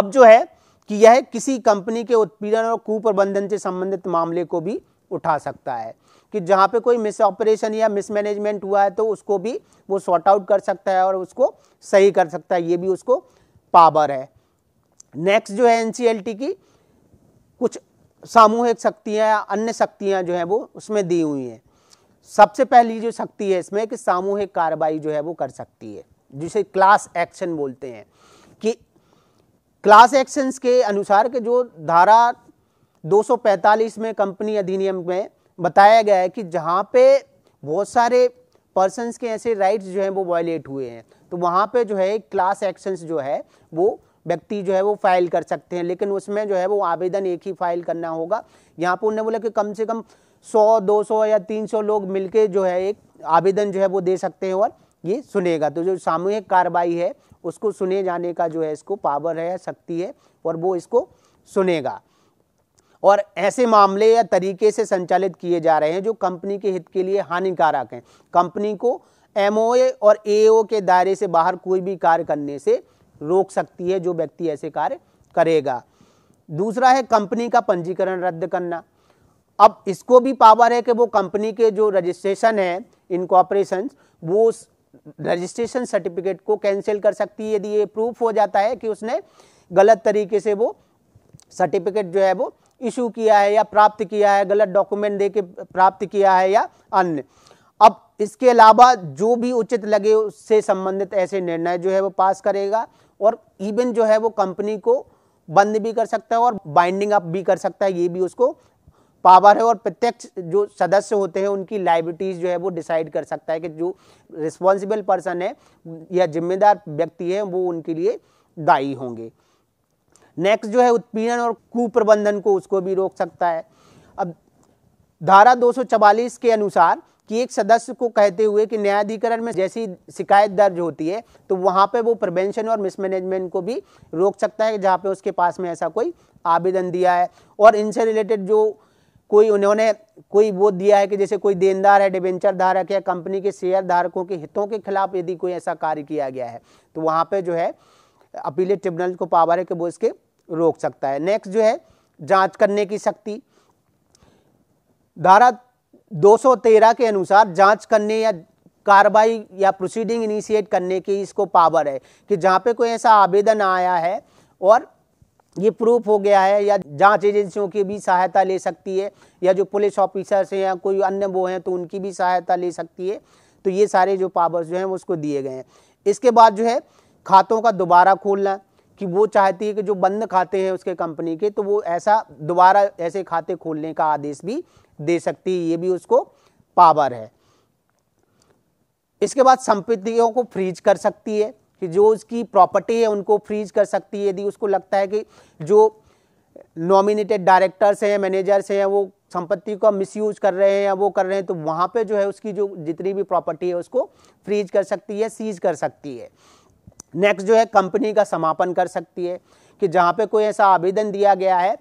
अब जो है कि यह किसी कंपनी के उत्पीड़न और कुप्रबंधन से संबंधित मामले को भी उठा सकता है कि जहाँ पे कोई मिस ऑपरेशन या मिसमैनेजमेंट हुआ है तो उसको भी वो सॉर्ट आउट कर सकता है और उसको सही कर सकता है ये भी उसको पावर है नेक्स्ट जो है एन की कुछ सामूहिक शक्तियाँ या अन्य शक्तियाँ जो हैं वो उसमें दी हुई हैं सबसे पहली जो शक्ति है इसमें कि सामूहिक कार्रवाई जो है वो कर सकती है जिसे क्लास एक्शन बोलते हैं कि क्लास एक्शंस के अनुसार के जो धारा 245 में कंपनी अधिनियम में बताया गया है कि जहाँ पे बहुत सारे पर्सनस के ऐसे राइट्स जो हैं वो वायलेट हुए हैं तो वहाँ पे जो है क्लास एक्शंस जो है वो व्यक्ति जो है वो फाइल कर सकते हैं लेकिन उसमें जो है वो आवेदन एक ही फाइल करना होगा यहाँ पर उन्होंने बोला कि कम से कम 100, 200 या 300 लोग मिलके जो है एक आवेदन जो है वो दे सकते हैं और ये सुनेगा तो जो सामूहिक कार्रवाई है उसको सुने जाने का जो है इसको पावर है शक्ति है और वो इसको सुनेगा और ऐसे मामले या तरीके से संचालित किए जा रहे हैं जो कंपनी के हित के लिए हानिकारक हैं कंपनी को एम और ए के दायरे से बाहर कोई भी कार्य करने से रोक सकती है जो व्यक्ति ऐसे कार्य करेगा दूसरा है कंपनी का पंजीकरण रद्द करना अब इसको भी पावर है कि वो कंपनी के जो रजिस्ट्रेशन है इनकॉपरेशन वो रजिस्ट्रेशन सर्टिफिकेट को कैंसिल कर सकती है यदि ये प्रूफ हो जाता है कि उसने गलत तरीके से वो सर्टिफिकेट जो है वो इशू किया है या प्राप्त किया है गलत डॉक्यूमेंट दे के प्राप्त किया है या अन्य अब इसके अलावा जो भी उचित लगे उससे संबंधित ऐसे निर्णय जो है वो पास करेगा और इवन जो है वो कंपनी को बंद भी कर सकता है और बाइंडिंग अप भी कर सकता है ये भी उसको पावर है और प्रत्यक्ष जो सदस्य होते हैं उनकी लाइबिलिटीज जो है वो डिसाइड कर सकता है कि जो रिस्पॉन्सिबल पर्सन है या जिम्मेदार व्यक्ति है वो उनके लिए दायी होंगे नेक्स्ट जो है उत्पीड़न और कुप्रबंधन को उसको भी रोक सकता है अब धारा दो के अनुसार कि एक सदस्य को कहते हुए कि न्यायाधिकरण में जैसी शिकायत दर्ज होती है तो वहाँ पे वो प्रिवेंशन और मिसमैनेजमेंट को भी रोक सकता है जहाँ पे उसके पास में ऐसा कोई आवेदन दिया है और इनसे रिलेटेड जो कोई उन्होंने कोई वो दिया है कि जैसे कोई देनदार है डिबेंचर धारक या कंपनी के शेयर धारकों के हितों के खिलाफ यदि कोई ऐसा कार्य किया गया है तो वहाँ पे जो है अपीलेट ट्रिब्यूनल को पावर है कि वो इसके रोक सकता है नेक्स्ट जो है जांच करने की शक्ति धारा 213 के अनुसार जांच करने या कार्रवाई या प्रोसीडिंग इनिशिएट करने की इसको पावर है कि जहाँ पे कोई ऐसा आवेदन आया है और ये प्रूफ हो गया है या जांच एजेंसियों की भी सहायता ले सकती है या जो पुलिस ऑफिसर्स हैं या कोई अन्य वो हैं तो उनकी भी सहायता ले सकती है तो ये सारे जो पावर्स जो हैं उसको दिए गए हैं इसके बाद जो है खातों का दोबारा खोलना कि वो चाहती है कि जो बंद खाते हैं उसके कंपनी के तो वो ऐसा दोबारा ऐसे खाते खोलने का आदेश भी दे सकती है ये भी उसको पावर है इसके बाद संपत्तियों को फ्रीज कर सकती है कि जो उसकी प्रॉपर्टी है उनको फ्रीज कर सकती है यदि उसको लगता है कि जो नॉमिनेटेड डायरेक्टर्स हैं मैनेजर्स हैं वो संपत्ति का मिसयूज कर रहे हैं या वो कर रहे हैं तो वहाँ पे जो है उसकी जो जितनी भी प्रॉपर्टी है उसको फ्रीज कर सकती है सीज कर सकती है नेक्स्ट जो है कंपनी का समापन कर सकती है कि जहाँ पे कोई ऐसा आवेदन दिया गया है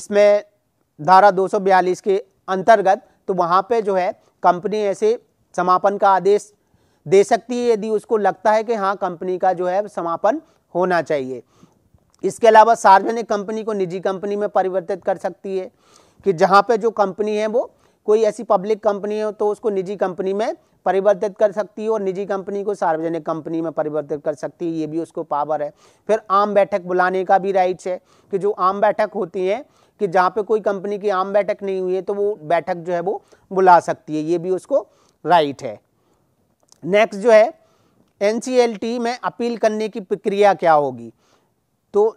इसमें धारा दो के अंतर्गत तो वहाँ पर जो है कंपनी ऐसे समापन का आदेश दे सकती है यदि उसको लगता है कि हाँ कंपनी का जो है समापन होना चाहिए इसके अलावा सार्वजनिक कंपनी को निजी कंपनी में परिवर्तित कर सकती है कि जहाँ पे जो कंपनी है वो कोई ऐसी पब्लिक कंपनी है तो उसको निजी कंपनी में परिवर्तित कर सकती है और निजी कंपनी को सार्वजनिक कंपनी में परिवर्तित कर सकती है ये भी उसको पावर है फिर आम बैठक बुलाने का भी राइट्स है कि जो आम बैठक होती है कि जहाँ पे कोई कंपनी की आम बैठक नहीं हुई है तो वो बैठक जो है वो बुला सकती है ये भी उसको राइट है नेक्स्ट जो है एन में अपील करने की प्रक्रिया क्या होगी तो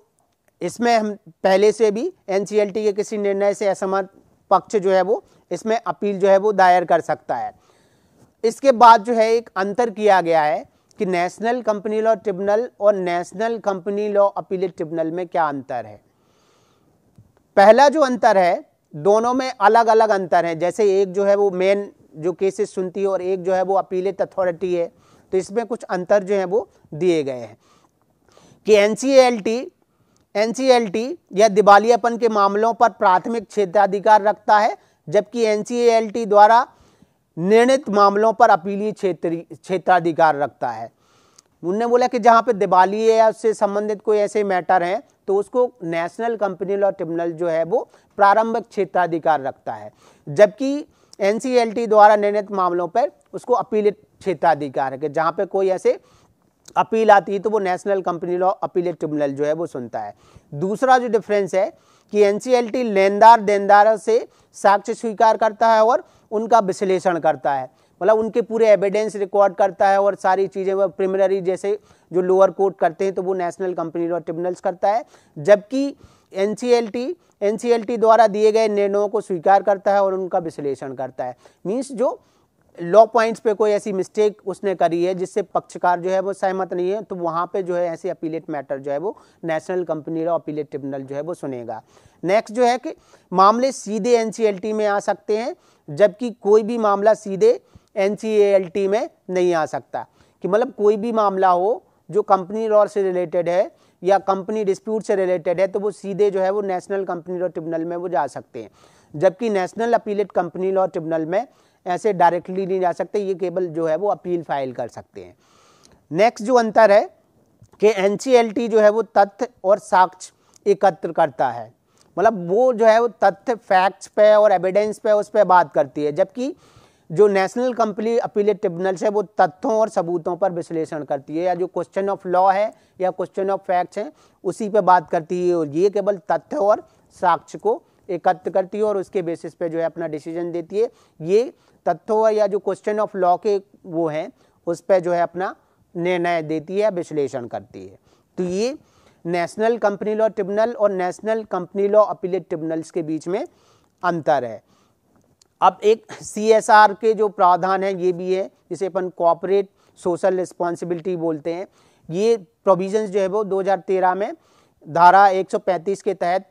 इसमें हम पहले से भी एन के किसी निर्णय से असमर्थ पक्ष जो है वो इसमें अपील जो है वो दायर कर सकता है इसके बाद जो है एक अंतर किया गया है कि नेशनल कंपनी लॉ ट्रिब्यूनल और national company law appellate tribunal में क्या अंतर है पहला जो अंतर है दोनों में अलग अलग अंतर हैं जैसे एक जो है वो मेन जो केसेस सुनती है और एक जो है वो अपीलेट अथॉरिटी है तो इसमें कुछ अंतर जो है वो दिए गए हैं कि एन सी या दिवालियापन के मामलों पर प्राथमिक क्षेत्राधिकार रखता है जबकि एन द्वारा निर्णित मामलों पर अपीलीय क्षेत्र क्षेत्राधिकार रखता है उनने बोला कि जहाँ पे दिवाली है या उससे संबंधित कोई ऐसे मैटर हैं तो उसको नेशनल कंपनी लॉ ट्रिब्यूनल जो है वो प्रारंभिक क्षेत्राधिकार रखता है जबकि एन द्वारा निर्णित मामलों पर उसको अपीलित क्षेत्राधिकार है कि जहाँ पर कोई ऐसे अपील आती है तो वो national company law appeal tribunal जो है वो सुनता है दूसरा जो डिफरेंस है कि एन लेनदार देनदार से साक्ष्य स्वीकार करता है और उनका विश्लेषण करता है मतलब उनके पूरे एविडेंस रिकॉर्ड करता है और सारी चीज़ें वह प्रिमररी जैसे जो लोअर कोर्ट करते हैं तो वो नेशनल कंपनी और ट्रिब्यूनल्स करता है जबकि एन एन द्वारा दिए गए निर्णयों को स्वीकार करता है और उनका विश्लेषण करता है मीन्स जो लॉ पॉइंट्स पे कोई ऐसी मिस्टेक उसने करी है जिससे पक्षकार जो है वो सहमत नहीं है तो वहाँ पे जो है ऐसे अपीलेट मैटर जो है वो नेशनल कंपनी और अपीलेट ट्रिब्यूनल जो है वो सुनेगा नेक्स्ट जो है कि मामले सीधे एन में आ सकते हैं जबकि कोई भी मामला सीधे एन में नहीं आ सकता कि मतलब कोई भी मामला हो जो कंपनी लॉ से रिलेटेड है या कंपनी डिस्प्यूट से रिलेटेड है तो वो सीधे जो है वो नेशनल कंपनी लॉ ट्रिब्यूनल में वो जा सकते हैं जबकि national appellate company law tribunal में ऐसे डायरेक्टली नहीं जा सकते ये केवल जो है वो अपील फाइल कर सकते हैं नेक्स्ट जो अंतर है कि एन जो है वो तथ्य और साक्ष्य एकत्र करता है मतलब वो जो है वो तथ्य फैक्ट्स पे और एविडेंस पे उस पर बात करती है जबकि जो नेशनल कंपनी अपीलेट ट्रिब्यूनल्स है वो तथ्यों और सबूतों पर विश्लेषण करती है या जो क्वेश्चन ऑफ लॉ है या क्वेश्चन ऑफ फैक्ट्स हैं उसी पे बात करती है और ये केवल तथ्य और साक्ष्य को एकत्र करती है और उसके बेसिस पे जो है अपना डिसीजन देती है ये तथ्यों या जो क्वेश्चन ऑफ लॉ के वो हैं उस पर जो है अपना निर्णय देती है विश्लेषण करती है तो ये नेशनल कंपनी लॉ ट्रिब्यूनल और national company law appellate tribunals के बीच में अंतर है अब एक सी के जो प्रावधान है ये भी है जिसे अपन कॉपरेट सोशल रिस्पॉन्सिबिलिटी बोलते हैं ये प्रोविजंस जो है वो 2013 में धारा 135 के तहत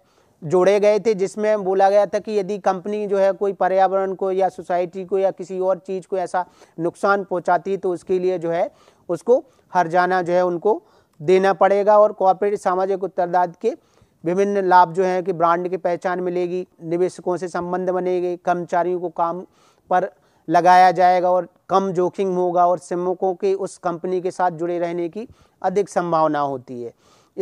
जोड़े गए थे जिसमें बोला गया था कि यदि कंपनी जो है कोई पर्यावरण को या सोसाइटी को या किसी और चीज़ को ऐसा नुकसान पहुंचाती है तो उसके लिए जो है उसको हर जाना जो है उनको देना पड़ेगा और कॉपरेट सामाजिक उत्तरदायित्व के विभिन्न लाभ जो है कि ब्रांड की पहचान मिलेगी निवेशकों से संबंध बनेंगे कर्मचारियों को काम पर लगाया जाएगा और कम जोखिम होगा और श्रमिकों के उस कंपनी के साथ जुड़े रहने की अधिक संभावना होती है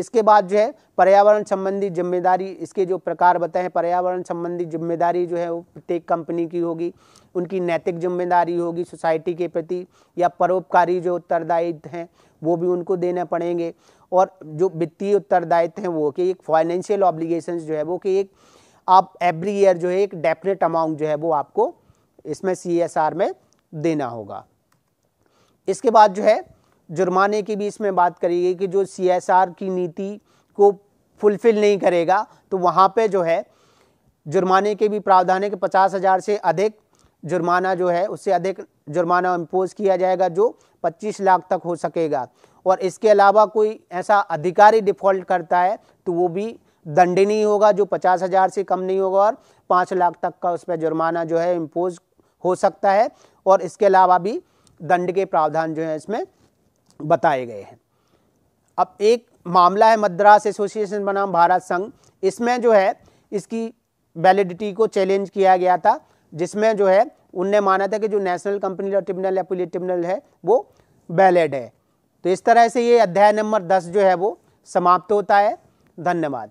इसके बाद जो है पर्यावरण संबंधी जिम्मेदारी इसके जो प्रकार बताए हैं पर्यावरण संबंधी जिम्मेदारी जो है वो प्रत्येक कंपनी की होगी उनकी नैतिक जिम्मेदारी होगी सोसाइटी के प्रति या परोपकारी जो उत्तरदायित्व हैं वो भी उनको देने पड़ेंगे और जो वित्तीय उत्तरदायित्व हैं वो कि एक फाइनेंशियल ऑब्लिगेशन जो है वो कि एक आप एवरी ईयर जो है एक डेफिनेट अमाउंट जो है वो आपको इसमें सी में देना होगा इसके बाद जो है जुर्माने की भी इसमें बात करी गई कि जो सी की नीति को फुलफिल नहीं करेगा तो वहाँ पे जो है जुर्माने के भी प्रावधान है कि पचास हज़ार से अधिक जुर्माना जो है उससे अधिक जुर्माना इम्पोज किया जाएगा जो पच्चीस लाख तक हो सकेगा और इसके अलावा कोई ऐसा अधिकारी डिफॉल्ट करता है तो वो भी दंडनीय होगा जो पचास हज़ार से कम नहीं होगा और पाँच लाख तक का उस पर जुर्माना जो है इम्पोज हो सकता है और इसके अलावा भी दंड के प्रावधान जो है इसमें बताए गए हैं अब एक मामला है मद्रास एसोसिएशन बनाम भारत संघ इसमें जो है इसकी वैलिडिटी को चैलेंज किया गया था जिसमें जो है उनने माना था कि जो national company law tribunal police tribunal है वो वैलिड है तो इस तरह से ये अध्याय नंबर दस जो है वो समाप्त होता है धन्यवाद